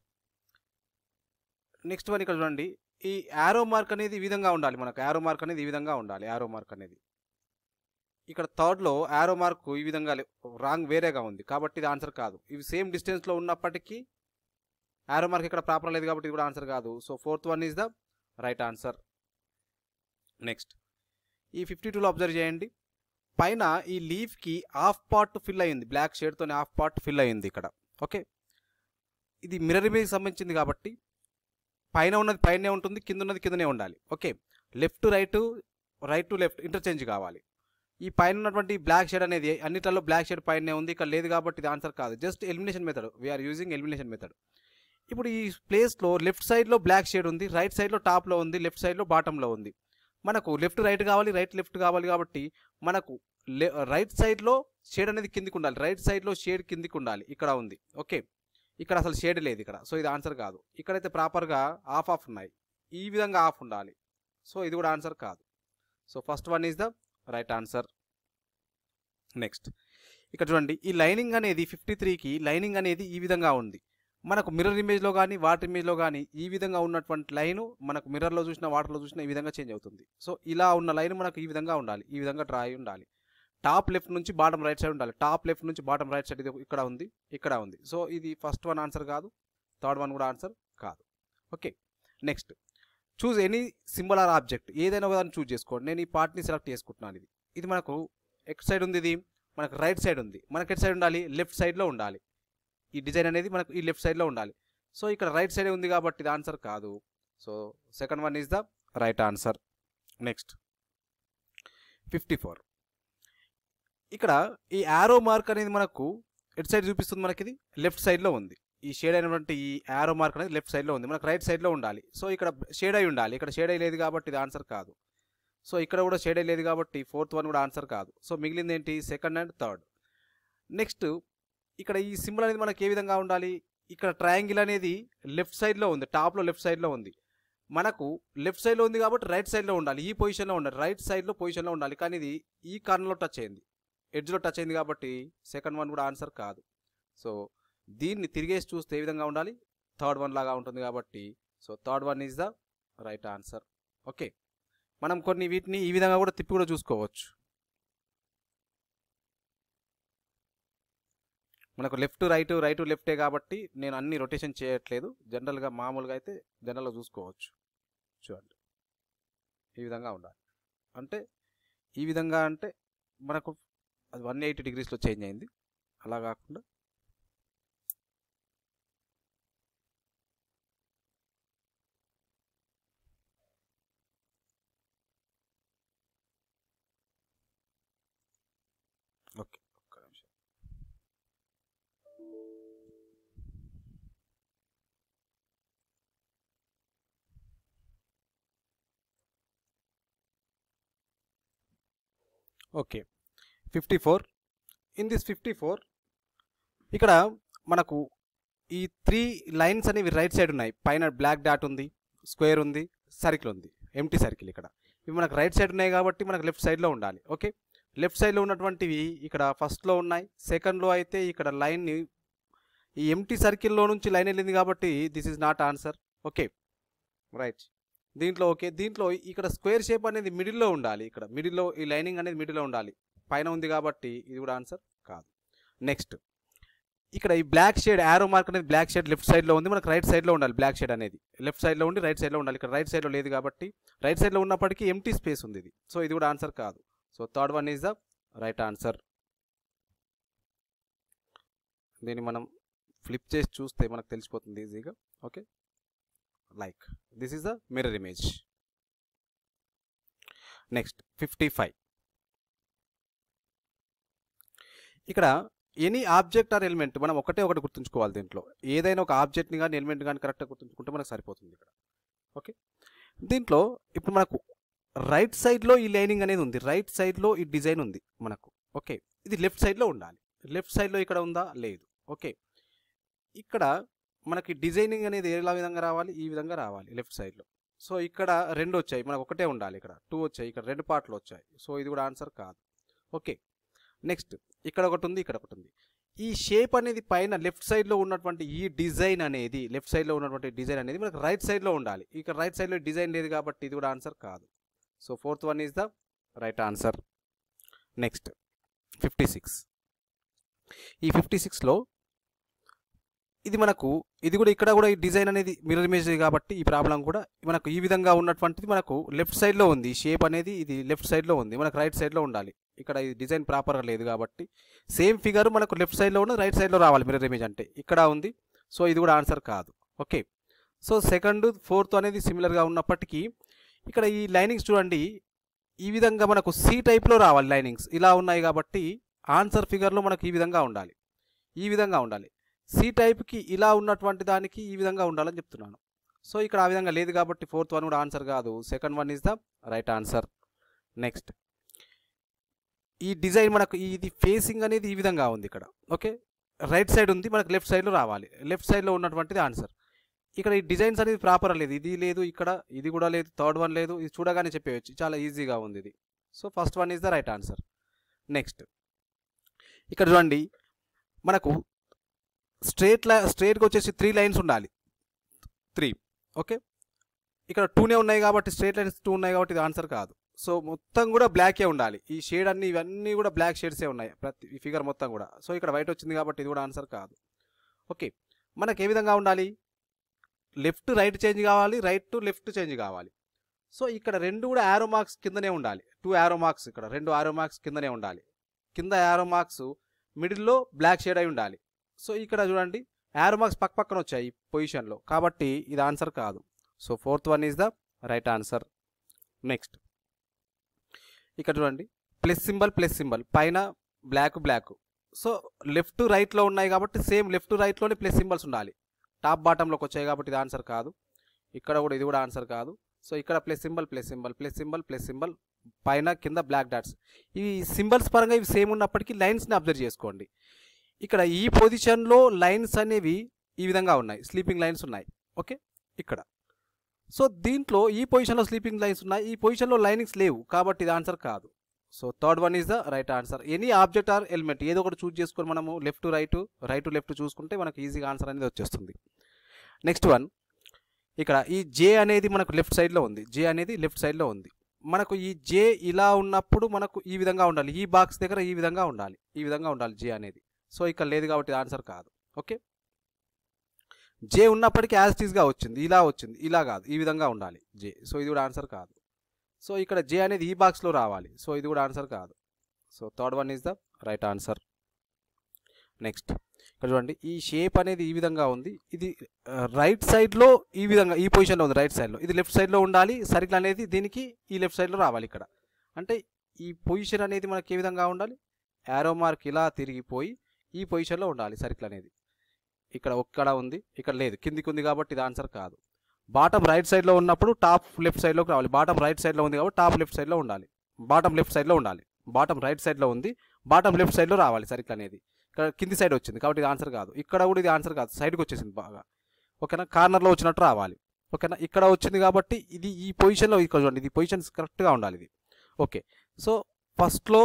నెక్స్ట్ వన్ ఇక్కడ చూడండి ఈ యారో మార్క్ అనేది ఈ విధంగా ఉండాలి మనకు యారో మార్క్ అనేది ఈ విధంగా ఉండాలి యారో మార్క్ అనేది ఇక్కడ థర్డ్లో యారో మార్క్ ఈ విధంగా రాంగ్ వేరేగా ఉంది కాబట్టి ఇది ఆన్సర్ కాదు ఇవి సేమ్ డిస్టెన్స్లో ఉన్నప్పటికీ యారో మార్క్ ఇక్కడ ప్రాపర్ లేదు కాబట్టి ఇది కూడా ఆన్సర్ కాదు so fourth one is the right answer next ఈ ఫిఫ్టీ టూలో అబ్జర్వ్ చేయండి పైన ఈ లీఫ్కి హాఫ్ పార్ట్ ఫిల్ అయ్యింది బ్లాక్ షేడ్తో హాఫ్ పార్ట్ ఫిల్ అయ్యింది ఇక్కడ ఓకే ఇది మిర్రర్ ఇమేజ్కి సంబంధించింది కాబట్టి పైన ఉన్నది పైనే ఉంటుంది కింద ఉన్నది కిందనే ఉండాలి okay left right right to left interchange కావాలి ఈ పైన ఉన్నటువంటి బ్లాక్ షేడ్ అనేది అన్నిటిలో బ్లాక్ షేడ్ పైనే ఉంది ఇక్కడ లేదు కాబట్టి ఇది ఆన్సర్ కాదు just elimination method we're using elimination method ఇప్పుడు ఈ ప్లేస్లో లెఫ్ట్ సైడ్లో బ్లాక్ షేడ్ ఉంది రైట్ సైడ్లో టాప్లో ఉంది లెఫ్ట్ సైడ్లో బాటంలో ఉంది మనకు లెఫ్ట్ రైట్ కావాలి రైట్ లెఫ్ట్ కావాలి కాబట్టి మనకు రైట్ సైడ్లో షేడ్ అనేది కిందికి ఉండాలి రైట్ సైడ్లో షేడ్ కిందికి ఉండాలి ఇక్కడ ఉంది ఓకే ఇక్కడ అసలు షేడ్ లేదు ఇక్కడ సో ఇది ఆన్సర్ కాదు ఇక్కడైతే ప్రాపర్గా ఆఫ్ ఆఫ్ ఉన్నాయి ఈ విధంగా ఆఫ్ ఉండాలి సో ఇది కూడా ఆన్సర్ కాదు so first one is the right answer next ఇక్కడ చూడండి ఈ లైనింగ్ అనేది ఫిఫ్టీ త్రీకి లైనింగ్ అనేది ఈ విధంగా ఉంది మనకు మిర్రర్ ఇమేజ్లో కానీ వాటర్ ఇమేజ్లో కానీ ఈ విధంగా ఉన్నటువంటి లైన్ మనకు మిర్రర్లో చూసిన వాటర్లో చూసిన ఈ విధంగా చేంజ్ అవుతుంది సో ఇలా ఉన్న లైన్ మనకు ఈ విధంగా ఉండాలి ఈ విధంగా డ్రా ఉండాలి టాప్ లెఫ్ట్ నుంచి బాటం రైట్ సైడ్ ఉండాలి టాప్ లెఫ్ట్ నుంచి బాటం రైట్ సైడ్ ఇది ఇక్కడ ఉంది ఇక్కడ ఉంది సో ఇది ఫస్ట్ వన్ ఆన్సర్ కాదు థర్డ్ వన్ కూడా ఆన్సర్ కాదు okay next choose any symbol or object ఏదైనా ఒక దాన్ని చూజ్ చేసుకోండి నేను ఈ పార్ట్ని సెలెక్ట్ చేసుకుంటున్నాను ఇది ఇది మనకు ఎక్స్ సైడ్ ఉంది ఇది మనకు రైట్ సైడ్ ఉంది మనకి ఎట్ సైడ్ ఉండాలి లెఫ్ట్ సైడ్లో ఉండాలి ఈ డిజైన్ అనేది మనకు ఈ లెఫ్ట్ సైడ్లో ఉండాలి సో ఇక్కడ రైట్ సైడే ఉంది కాబట్టి ఇది ఆన్సర్ కాదు so second one is the right answer next fifty four ఇక్కడ ఈ యారో మార్క్ అనేది మనకు ఎట్ సైడ్ చూపిస్తుంది మనకి ఇది లెఫ్ట్ సైడ్లో ఉంది ఈ షేడ్ అయినటువంటి ఈ యారో మార్క్ అనేది లెఫ్ట్ సైడ్లో ఉంది మనకు రైట్ సైడ్లో ఉండాలి సో ఇక్కడ షేడ్ అయి ఉండాలి ఇక్కడ షేడ్ అయ్యి లేదు కాబట్టి ఇది ఆన్సర్ కాదు సో ఇక్కడ కూడా షేడ్ అయ్యి లేదు కాబట్టి ఫోర్త్ వన్ కూడా ఆన్సర్ కాదు సో మిగిలింది ఏంటి సెకండ్ అండ్ థర్డ్ నెక్స్ట్ ఇక్కడ ఈ సింబల్ అనేది మనకు ఏ విధంగా ఉండాలి ఇక్కడ ట్రయాంగిల్ అనేది లెఫ్ట్ సైడ్లో ఉంది టాప్లో లెఫ్ట్ సైడ్లో ఉంది మనకు లెఫ్ట్ సైడ్లో ఉంది కాబట్టి రైట్ సైడ్లో ఉండాలి ఈ పొజిషన్లో ఉండాలి రైట్ సైడ్లో పొజిషన్లో ఉండాలి కానీ ఇది ఈ కార్నర్లో టచ్ అయింది ఎడ్జ్లో టచ్ అయింది కాబట్టి సెకండ్ వన్ కూడా ఆన్సర్ కాదు సో దీన్ని తిరిగేసి చూస్తే ఏ విధంగా ఉండాలి థర్డ్ వన్ లాగా ఉంటుంది కాబట్టి so third one is the right answer okay మనం కొన్ని వీటిని ఈ విధంగా కూడా తిప్పి కూడా చూసుకోవచ్చు మనకు లెఫ్ట్ రైట్ రైట్ లెఫ్టే కాబట్టి నేను అన్ని రొటేషన్ చేయట్లేదు జనరల్గా మామూలుగా అయితే జనరల్గా చూసుకోవచ్చు చూడండి ఈ విధంగా ఉండాలి అంటే ఈ విధంగా అంటే మనకు అది వన్ ఎయిటీ డిగ్రీస్లో చేంజ్ అయింది అలా కాకుండా okay okay fifty four in this fifty four ఇక్కడ మనకు ఈ త్రీ లైన్స్ అనేవి రైట్ సైడ్ ఉన్నాయి పైన బ్లాక్ డాట్ ఉంది స్క్వేర్ ఉంది సర్కిల్ ఉంది ఎంటీ సర్కిల్ ఇక్కడ ఇవి మనకు రైట్ సైడ్ ఉన్నాయి కాబట్టి మనకు లెఫ్ట్ సైడ్లో ఉండాలి ఓకే లెఫ్ట్ సైడ్లో ఉన్నటువంటివి ఇక్కడ ఫస్ట్లో ఉన్నాయి సెకండ్లో అయితే ఇక్కడ లైన్ని ఈ ఎంటీ సర్కిల్లో నుంచి లైన్ వెళ్ళింది కాబట్టి this is not answer okay right దీంట్లో ఓకే దీంట్లో ఇక్కడ స్క్వేర్ షేప్ అనేది మిడిల్లో ఉండాలి ఇక్కడ మిడిల్లో ఈ లైనింగ్ అనేది మిడిల్లో ఉండాలి పైన ఉంది కాబట్టి ఇది కూడా ఆన్సర్ కాదు నెక్స్ట్ ఇక్కడ ఈ బ్లాక్ షేడ్ యారో మార్క్ అనేది బ్లాక్ షేడ్ లెఫ్ట్ సైడ్లో ఉంది మనకు రైట్ సైడ్లో ఉండాలి బ్లాక్ షేడ్ అనేది లెఫ్ట్ సైడ్లో ఉండి రైట్ సైడ్లో ఉండాలి ఇక్కడ రైట్ సైడ్లో లేదు కాబట్టి రైట్ సైడ్లో ఉన్నప్పటికీ ఎంటీ స్పేస్ ఉంది ఇది సో ఇది కూడా ఆన్సర్ కాదు so third one is the right answer దీన్ని మనం ఫ్లిప్ చేసి చూస్తే మనకు తెలిసిపోతుంది ఈజీగా okay like this is the mirror image next fifty five ఇక్కడ ఎనీ ఆబ్జెక్ట్ ఆర్ ఎలిమెంట్ మనం ఒకటే ఒకటి గుర్తుంచుకోవాలి దీంట్లో ఏదైనా ఒక ఆబ్జెక్ట్ని కానీ ఎలిమెంట్ కానీ కరెక్ట్గా గుర్తుంచుకుంటే మనకు సరిపోతుంది ఇక్కడ ఓకే దీంట్లో ఇప్పుడు మనకు రైట్ సైడ్లో ఈ లైనింగ్ అనేది ఉంది రైట్ సైడ్లో ఈ డిజైన్ ఉంది మనకు ఓకే ఇది లెఫ్ట్ సైడ్లో ఉండాలి లెఫ్ట్ సైడ్లో ఇక్కడ ఉందా లేదు ఓకే ఇక్కడ మనకి డిజైనింగ్ అనేది ఏలా విధంగా రావాలి ఈ విధంగా రావాలి లెఫ్ట్ సైడ్లో సో ఇక్కడ రెండు వచ్చాయి మనకు ఒకటే ఉండాలి ఇక్కడ టూ వచ్చాయి ఇక్కడ రెండు పార్ట్లు వచ్చాయి సో ఇది కూడా ఆన్సర్ కాదు ఓకే నెక్స్ట్ ఇక్కడ ఒకటి ఉంది ఇక్కడ ఒకటి ఉంది ఈ షేప్ అనేది పైన లెఫ్ట్ సైడ్లో ఉన్నటువంటి ఈ డిజైన్ అనేది లెఫ్ట్ సైడ్లో ఉన్నటువంటి డిజైన్ అనేది మనకు రైట్ సైడ్లో ఉండాలి ఇక్కడ రైట్ సైడ్లో డిజైన్ లేదు కాబట్టి ఇది కూడా ఆన్సర్ కాదు so fourth one is the right answer next fifty six ఈ ఫిఫ్టీ సిక్స్లో ఇది మనకు ఇది కూడా ఇక్కడ కూడా ఈ డిజైన్ అనేది మిర్రర్ ఇమేజ్ కాబట్టి ఈ ప్రాబ్లం కూడా మనకు ఈ విధంగా ఉన్నటువంటిది మనకు లెఫ్ట్ సైడ్లో ఉంది షేప్ అనేది ఇది లెఫ్ట్ సైడ్లో ఉంది మనకు రైట్ సైడ్లో ఉండాలి ఇక్కడ ఈ డిజైన్ ప్రాపర్గా లేదు కాబట్టి సేమ్ ఫిగర్ మనకు లెఫ్ట్ సైడ్లో ఉన్న రైట్ సైడ్లో రావాలి మిర్రర్ ఇమేజ్ అంటే ఇక్కడ ఉంది సో ఇది కూడా ఆన్సర్ కాదు ఓకే సో సెకండ్ ఫోర్త్ అనేది సిమిలర్గా ఉన్నప్పటికీ ఇక్కడ ఈ లైనింగ్స్ చూడండి ఈ విధంగా మనకు సి టైప్లో రావాలి లైనింగ్స్ ఇలా ఉన్నాయి కాబట్టి ఆన్సర్ ఫిగర్లో మనకు ఈ విధంగా ఉండాలి ఈ విధంగా ఉండాలి సి టైప్కి ఇలా ఉన్నటువంటి దానికి ఈ విధంగా ఉండాలని చెప్తున్నాను సో ఇక్కడ ఆ విధంగా లేదు కాబట్టి ఫోర్త్ వన్ కూడా ఆన్సర్ కాదు second one is the right answer next ఈ డిజైన్ మనకు ఇది ఫేసింగ్ అనేది ఈ విధంగా ఉంది ఇక్కడ ఓకే రైట్ సైడ్ ఉంది మనకు లెఫ్ట్ సైడ్లో రావాలి లెఫ్ట్ సైడ్లో ఉన్నటువంటిది ఆన్సర్ ఇక్కడ ఈ డిజైన్స్ అనేది ప్రాపర్ లేదు ఇది లేదు ఇక్కడ ఇది కూడా లేదు థర్డ్ వన్ లేదు ఇది చూడగానే చెప్పేయచ్చు చాలా ఈజీగా ఉంది ఇది so first one is the right answer next ఇక్కడ చూడండి మనకు స్ట్రేట్ లై స్ట్రేట్గా వచ్చేసి త్రీ లైన్స్ ఉండాలి త్రీ ఓకే ఇక్కడ టూనే ఉన్నాయి కాబట్టి స్ట్రేట్ లైన్స్ టూ ఉన్నాయి కాబట్టి ఇది ఆన్సర్ కాదు సో మొత్తం కూడా బ్లాకే ఉండాలి ఈ షేడ్ అన్ని ఇవన్నీ కూడా బ్లాక్ షేడ్సే ఉన్నాయి ప్రతి ఈ ఫిగర్ మొత్తం కూడా సో ఇక్కడ వైట్ వచ్చింది కాబట్టి ఇది కూడా ఆన్సర్ కాదు ఓకే మనకు ఏ విధంగా ఉండాలి లెఫ్ట్ రైట్ చేంజ్ కావాలి రైట్ టు లెఫ్ట్ చేంజ్ కావాలి సో ఇక్కడ రెండు కూడా యారో మార్క్స్ కిందనే ఉండాలి టూ యారో మార్క్స్ ఇక్కడ రెండు యారో మార్క్స్ కిందనే ఉండాలి కింద యారో మార్క్స్ మిడిల్లో బ్లాక్ షేడ్ అయి ఉండాలి సో ఇక్కడ చూడండి యారో మార్క్స్ పక్క పక్కన వచ్చాయి పొజిషన్లో కాబట్టి ఇది ఆన్సర్ కాదు so fourth one is the right answer next ఇక్కడ చూడండి ప్లస్ సింబల్ ప్లస్ సింబల్ పైన బ్లాక్ బ్లాక్ సో లెఫ్ట్ రైట్లో ఉన్నాయి కాబట్టి సేమ్ లెఫ్ట్ రైట్లోనే ప్లస్ సింబల్స్ ఉండాలి టాప్ బాటంలోకి వచ్చాయి కాబట్టి ఇది ఆన్సర్ కాదు ఇక్కడ కూడా ఇది కూడా ఆన్సర్ కాదు సో ఇక్కడ plus symbol plus symbol plus symbol plus symbol పైన కింద బ్లాక్ డాట్స్ ఈ సింబల్స్ పరంగా ఇవి సేమ్ ఉన్నప్పటికీ లైన్స్ని అబ్జర్వ్ చేసుకోండి ఇక్కడ ఈ పొజిషన్లో లైన్స్ అనేవి ఈ విధంగా ఉన్నాయి స్లీపింగ్ లైన్స్ ఉన్నాయి ఓకే ఇక్కడ సో దీంట్లో ఈ పొజిషన్లో స్లీపింగ్ లైన్స్ ఉన్నాయి ఈ పొజిషన్లో లైనింగ్స్ లేవు కాబట్టి ఇది ఆన్సర్ కాదు so third one is the right answer any object or element ఏదో ఒకటి చూజ్ చేసుకొని మనము లెఫ్ట్ రైట్ రైట్ లెఫ్ట్ చూసుకుంటే మనకు ఈజీగా ఆన్సర్ అనేది వచ్చేస్తుంది నెక్స్ట్ వన్ ఇక్కడ ఈ జే అనేది మనకు లెఫ్ట్ సైడ్లో ఉంది జే అనేది లెఫ్ట్ సైడ్లో ఉంది మనకు ఈ జే ఇలా ఉన్నప్పుడు మనకు ఈ విధంగా ఉండాలి ఈ బాక్స్ దగ్గర ఈ విధంగా ఉండాలి ఈ విధంగా ఉండాలి జే అనేది సో ఇక్కడ లేదు కాబట్టి ఆన్సర్ కాదు ఓకే జే ఉన్నప్పటికీ యాజ్ టీజ్గా వచ్చింది ఇలా వచ్చింది ఇలా కాదు ఈ విధంగా ఉండాలి జే సో ఇది కూడా ఆన్సర్ కాదు సో ఇక్కడ జే అనేది ఈ బాక్స్లో రావాలి సో ఇది కూడా ఆన్సర్ కాదు so third one is the right answer next ఇక్కడ చూడండి ఈ షేప్ అనేది ఈ విధంగా ఉంది ఇది రైట్ uh, సైడ్లో ఈ విధంగా ఈ పొజిషన్లో ఉంది రైట్ సైడ్లో ఇది లెఫ్ట్ సైడ్లో ఉండాలి సర్కిల్ అనేది దీనికి ఈ లెఫ్ట్ సైడ్లో రావాలి ఇక్కడ అంటే ఈ పొజిషన్ అనేది మనకి ఏ విధంగా ఉండాలి యారో మార్క్ ఇలా తిరిగిపోయి ఈ పొజిషన్లో ఉండాలి సర్కిల్ అనేది ఇక్కడ ఒక్కడ ఉంది ఇక్కడ లేదు కిందికి ఉంది కాబట్టి ఇది ఆన్సర్ కాదు బాటం రైట్ సైడ్లో ఉన్నప్పుడు టాప్ లెఫ్ట్ సైడ్లోకి రావాలి బాటం రైట్ సైడ్లో ఉంది కాబట్టి టాప్ లెఫ్ట్ సైడ్లో ఉండాలి బాటం లెఫ్ట్ సైడ్లో ఉండాలి బాటం రైట్ సైడ్లో ఉంది బాటం లెఫ్ట్ సైడ్లో రావాలి సరిగ్గా అనేది ఇక్కడ కింది సైడ్ వచ్చింది కాబట్టి ఇది ఆన్సర్ కాదు ఇక్కడ కూడా ఇది ఆన్సర్ కాదు సైడ్కి వచ్చేసింది బాగా ఓకేనా కార్నర్లో వచ్చినట్టు రావాలి ఓకేనా ఇక్కడ వచ్చింది కాబట్టి ఇది ఈ పొజిషన్లో ఇక్కడ చూడండి ఇది పొజిషన్స్ కరెక్ట్గా ఉండాలి ఇది ఓకే సో ఫస్ట్లో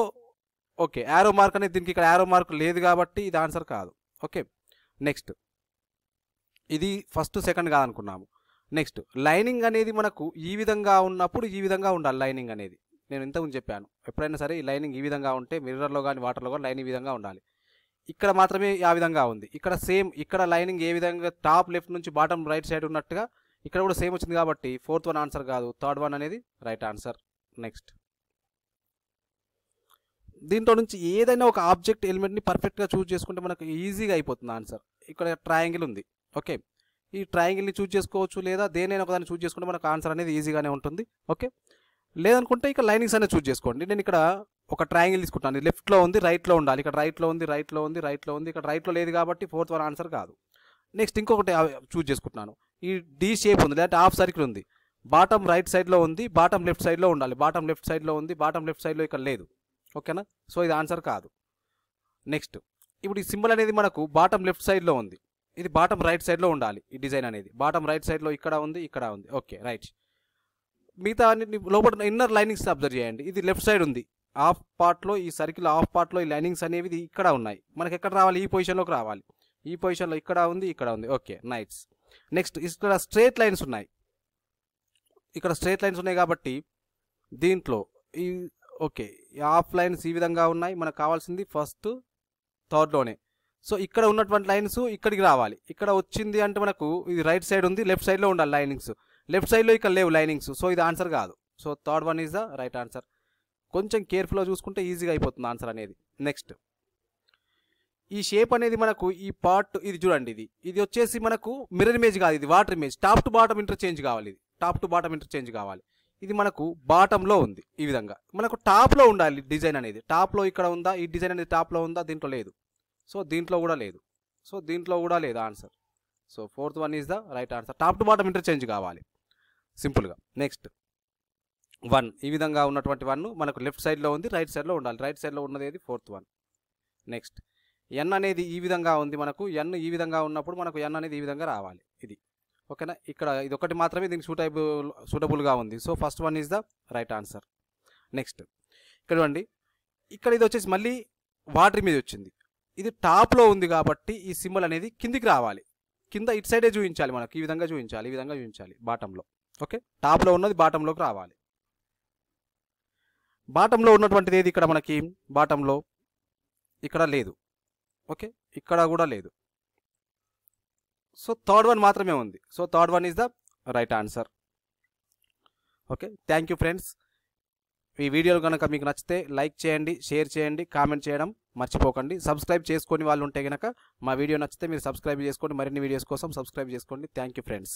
ఓకే యారో మార్క్ అనేది దీనికి ఇక్కడ యారో మార్క్ లేదు కాబట్టి ఇది ఆన్సర్ కాదు ఓకే నెక్స్ట్ ఇది ఫస్ట్ సెకండ్ కాదనుకున్నాము నెక్స్ట్ లైనింగ్ అనేది మనకు ఈ విధంగా ఉన్నప్పుడు ఈ విధంగా ఉండాలి లైనింగ్ అనేది నేను ఇంతకుముందు చెప్పాను ఎప్పుడైనా సరే ఈ లైనింగ్ ఈ విధంగా ఉంటే మిర్రర్లో కానీ వాటర్లో కానీ లైన్ ఈ విధంగా ఉండాలి ఇక్కడ మాత్రమే ఆ విధంగా ఉంది ఇక్కడ సేమ్ ఇక్కడ లైనింగ్ ఏ విధంగా టాప్ లెఫ్ట్ నుంచి బాటమ్ రైట్ సైడ్ ఉన్నట్టుగా ఇక్కడ కూడా సేమ్ వచ్చింది కాబట్టి ఫోర్త్ వన్ ఆన్సర్ కాదు థర్డ్ వన్ అనేది రైట్ ఆన్సర్ నెక్స్ట్ దీంట్లో నుంచి ఏదైనా ఒక ఆబ్జెక్ట్ ఎలిమెంట్ని పర్ఫెక్ట్గా చూజ్ చేసుకుంటే మనకు ఈజీగా అయిపోతుంది ఆన్సర్ ఇక్కడ ట్రయాంగిల్ ఉంది ఓకే ఈ ట్రయాంగిల్ని చూస్ చేసుకోవచ్చు లేదా దేనైనా ఒకదాన్ని చూజ్ చేసుకుంటే మనకు ఆన్సర్ అనేది ఈజీగానే ఉంటుంది ఓకే లేదనుకుంటే ఇక లైనింగ్స్ అనేది చూస్ చేసుకోండి నేను ఇక్కడ ఒక ట్రయాంగిల్ తీసుకుంటాను లెఫ్ట్లో ఉంది రైట్లో ఉండాలి ఇక్కడ రైట్లో ఉంది రైట్లో ఉంది రైట్లో ఉంది ఇక్కడ రైట్లో లేదు కాబట్టి ఫోర్త్ వన్ ఆన్సర్ కాదు నెక్స్ట్ ఇంకొకటి చూజ్ చేసుకుంటున్నాను ఈ డీ షేప్ ఉంది లేదంటే హాఫ్ సర్కిల్ ఉంది బాటమ్ రైట్ సైడ్లో ఉంది బాటమ్ లెఫ్ట్ సైడ్లో ఉండాలి బాటమ్ లెఫ్ట్ సైడ్లో ఉంది బాటమ్ లెఫ్ట్ సైడ్లో ఇక్కడ లేదు ఓకేనా సో ఇది ఆన్సర్ కాదు నెక్స్ట్ ఇప్పుడు ఈ సింబల్ అనేది మనకు బాటం లెఫ్ట్ సైడ్లో ఉంది ఇది బాటం రైట్ సైడ్లో ఉండాలి ఈ డిజైన్ అనేది బాటం రైట్ సైడ్లో ఇక్కడ ఉంది ఇక్కడ ఉంది ఓకే రైట్ మిగతా లోపల ఇన్నర్ లైనింగ్స్ అబ్జర్వ్ చేయండి ఇది లెఫ్ట్ సైడ్ ఉంది హాఫ్ పార్ట్లో ఈ సర్కిల్ హాఫ్ పార్ట్లో ఈ లైనింగ్స్ అనేవి ఇక్కడ ఉన్నాయి మనకి ఎక్కడ రావాలి ఈ పొజిషన్లోకి రావాలి ఈ పొజిషన్లో ఇక్కడ ఉంది ఇక్కడ ఉంది ఓకే నైట్స్ నెక్స్ట్ ఇక్కడ స్ట్రేట్ లైన్స్ ఉన్నాయి ఇక్కడ స్ట్రేట్ లైన్స్ ఉన్నాయి కాబట్టి దీంట్లో ఈ ఓకే ఆఫ్ లైన్స్ ఈ విధంగా ఉన్నాయి మనకు కావాల్సింది ఫస్ట్ థర్డ్లోనే సో ఇక్కడ ఉన్నటువంటి లైన్స్ ఇక్కడికి రావాలి ఇక్కడ వచ్చింది అంటే మనకు ఇది రైట్ సైడ్ ఉంది లెఫ్ట్ సైడ్లో ఉండాలి లైనింగ్స్ లెఫ్ట్ సైడ్లో ఇక్కడ లేవు లైనింగ్స్ సో ఇది ఆన్సర్ కాదు so third one is the right answer కొంచెం కేర్ఫుల్గా చూసుకుంటే ఈజీగా అయిపోతుంది ఆన్సర్ అనేది నెక్స్ట్ ఈ షేప్ అనేది మనకు ఈ పార్ట్ ఇది చూడండి ఇది ఇది వచ్చేసి మనకు మిర్రర్ ఇమేజ్ కాదు ఇది water image top to bottom interchange కావాలి ఇది టాప్ టు బాటమ్ ఇంటర్చేంజ్ కావాలి ఇది మనకు బాటంలో ఉంది ఈ విధంగా మనకు టాప్లో ఉండాలి డిజైన్ అనేది టాప్లో ఇక్కడ ఉందా ఈ డిజైన్ అనేది టాప్లో ఉందా దీంట్లో లేదు సో దీంట్లో కూడా లేదు సో దీంట్లో కూడా లేదు answer so fourth one is the right answer top to bottom interchange కావాలి సింపుల్గా నెక్స్ట్ వన్ ఈ విధంగా ఉన్నటువంటి వన్ మనకు లెఫ్ట్ సైడ్లో ఉంది రైట్ సైడ్లో ఉండాలి రైట్ సైడ్లో ఉన్నది ఏది ఫోర్త్ వన్ నెక్స్ట్ ఎన్ అనేది ఈ విధంగా ఉంది మనకు ఎన్ ఈ విధంగా ఉన్నప్పుడు మనకు ఎన్ అనేది ఈ విధంగా రావాలి ఇది ఓకేనా ఇక్కడ ఇది ఒకటి మాత్రమే దీనికి సూటబుల్ సూటబుల్గా ఉంది so first one is the right answer next ఇక్కడ చూడండి ఇక్కడ ఇది వచ్చేసి మళ్ళీ వాటర్ మీద వచ్చింది ఇది టాప్లో ఉంది కాబట్టి ఈ సింబల్ అనేది కిందికి రావాలి కింద ఇటు సైడే చూపించాలి మనకు ఈ విధంగా చూపించాలి ఈ విధంగా చూపించాలి బాటంలో ఓకే టాప్లో ఉన్నది బాటంలోకి రావాలి బాటంలో ఉన్నటువంటిది ఏది ఇక్కడ మనకి బాటంలో ఇక్కడ లేదు ఓకే ఇక్కడ కూడా లేదు సో థర్డ్ వన్ మాత్రమే ఉంది so third one is the right answer okay thank you friends ఈ వీడియోలు కనుక మీకు నచ్చితే లైక్ చేయండి షేర్ చేయండి కామెంట్ చేయడం మర్చిపోకండి సబ్స్క్రైబ్ చేసుకొని వాళ్ళు ఉంటే కనుక మా వీడియో నచ్చితే మీరు సబ్స్క్రైబ్ చేసుకోండి మరిన్ని వీడియోస్ కోసం సబ్స్క్రైబ్ చేసుకోండి థ్యాంక్ ఫ్రెండ్స్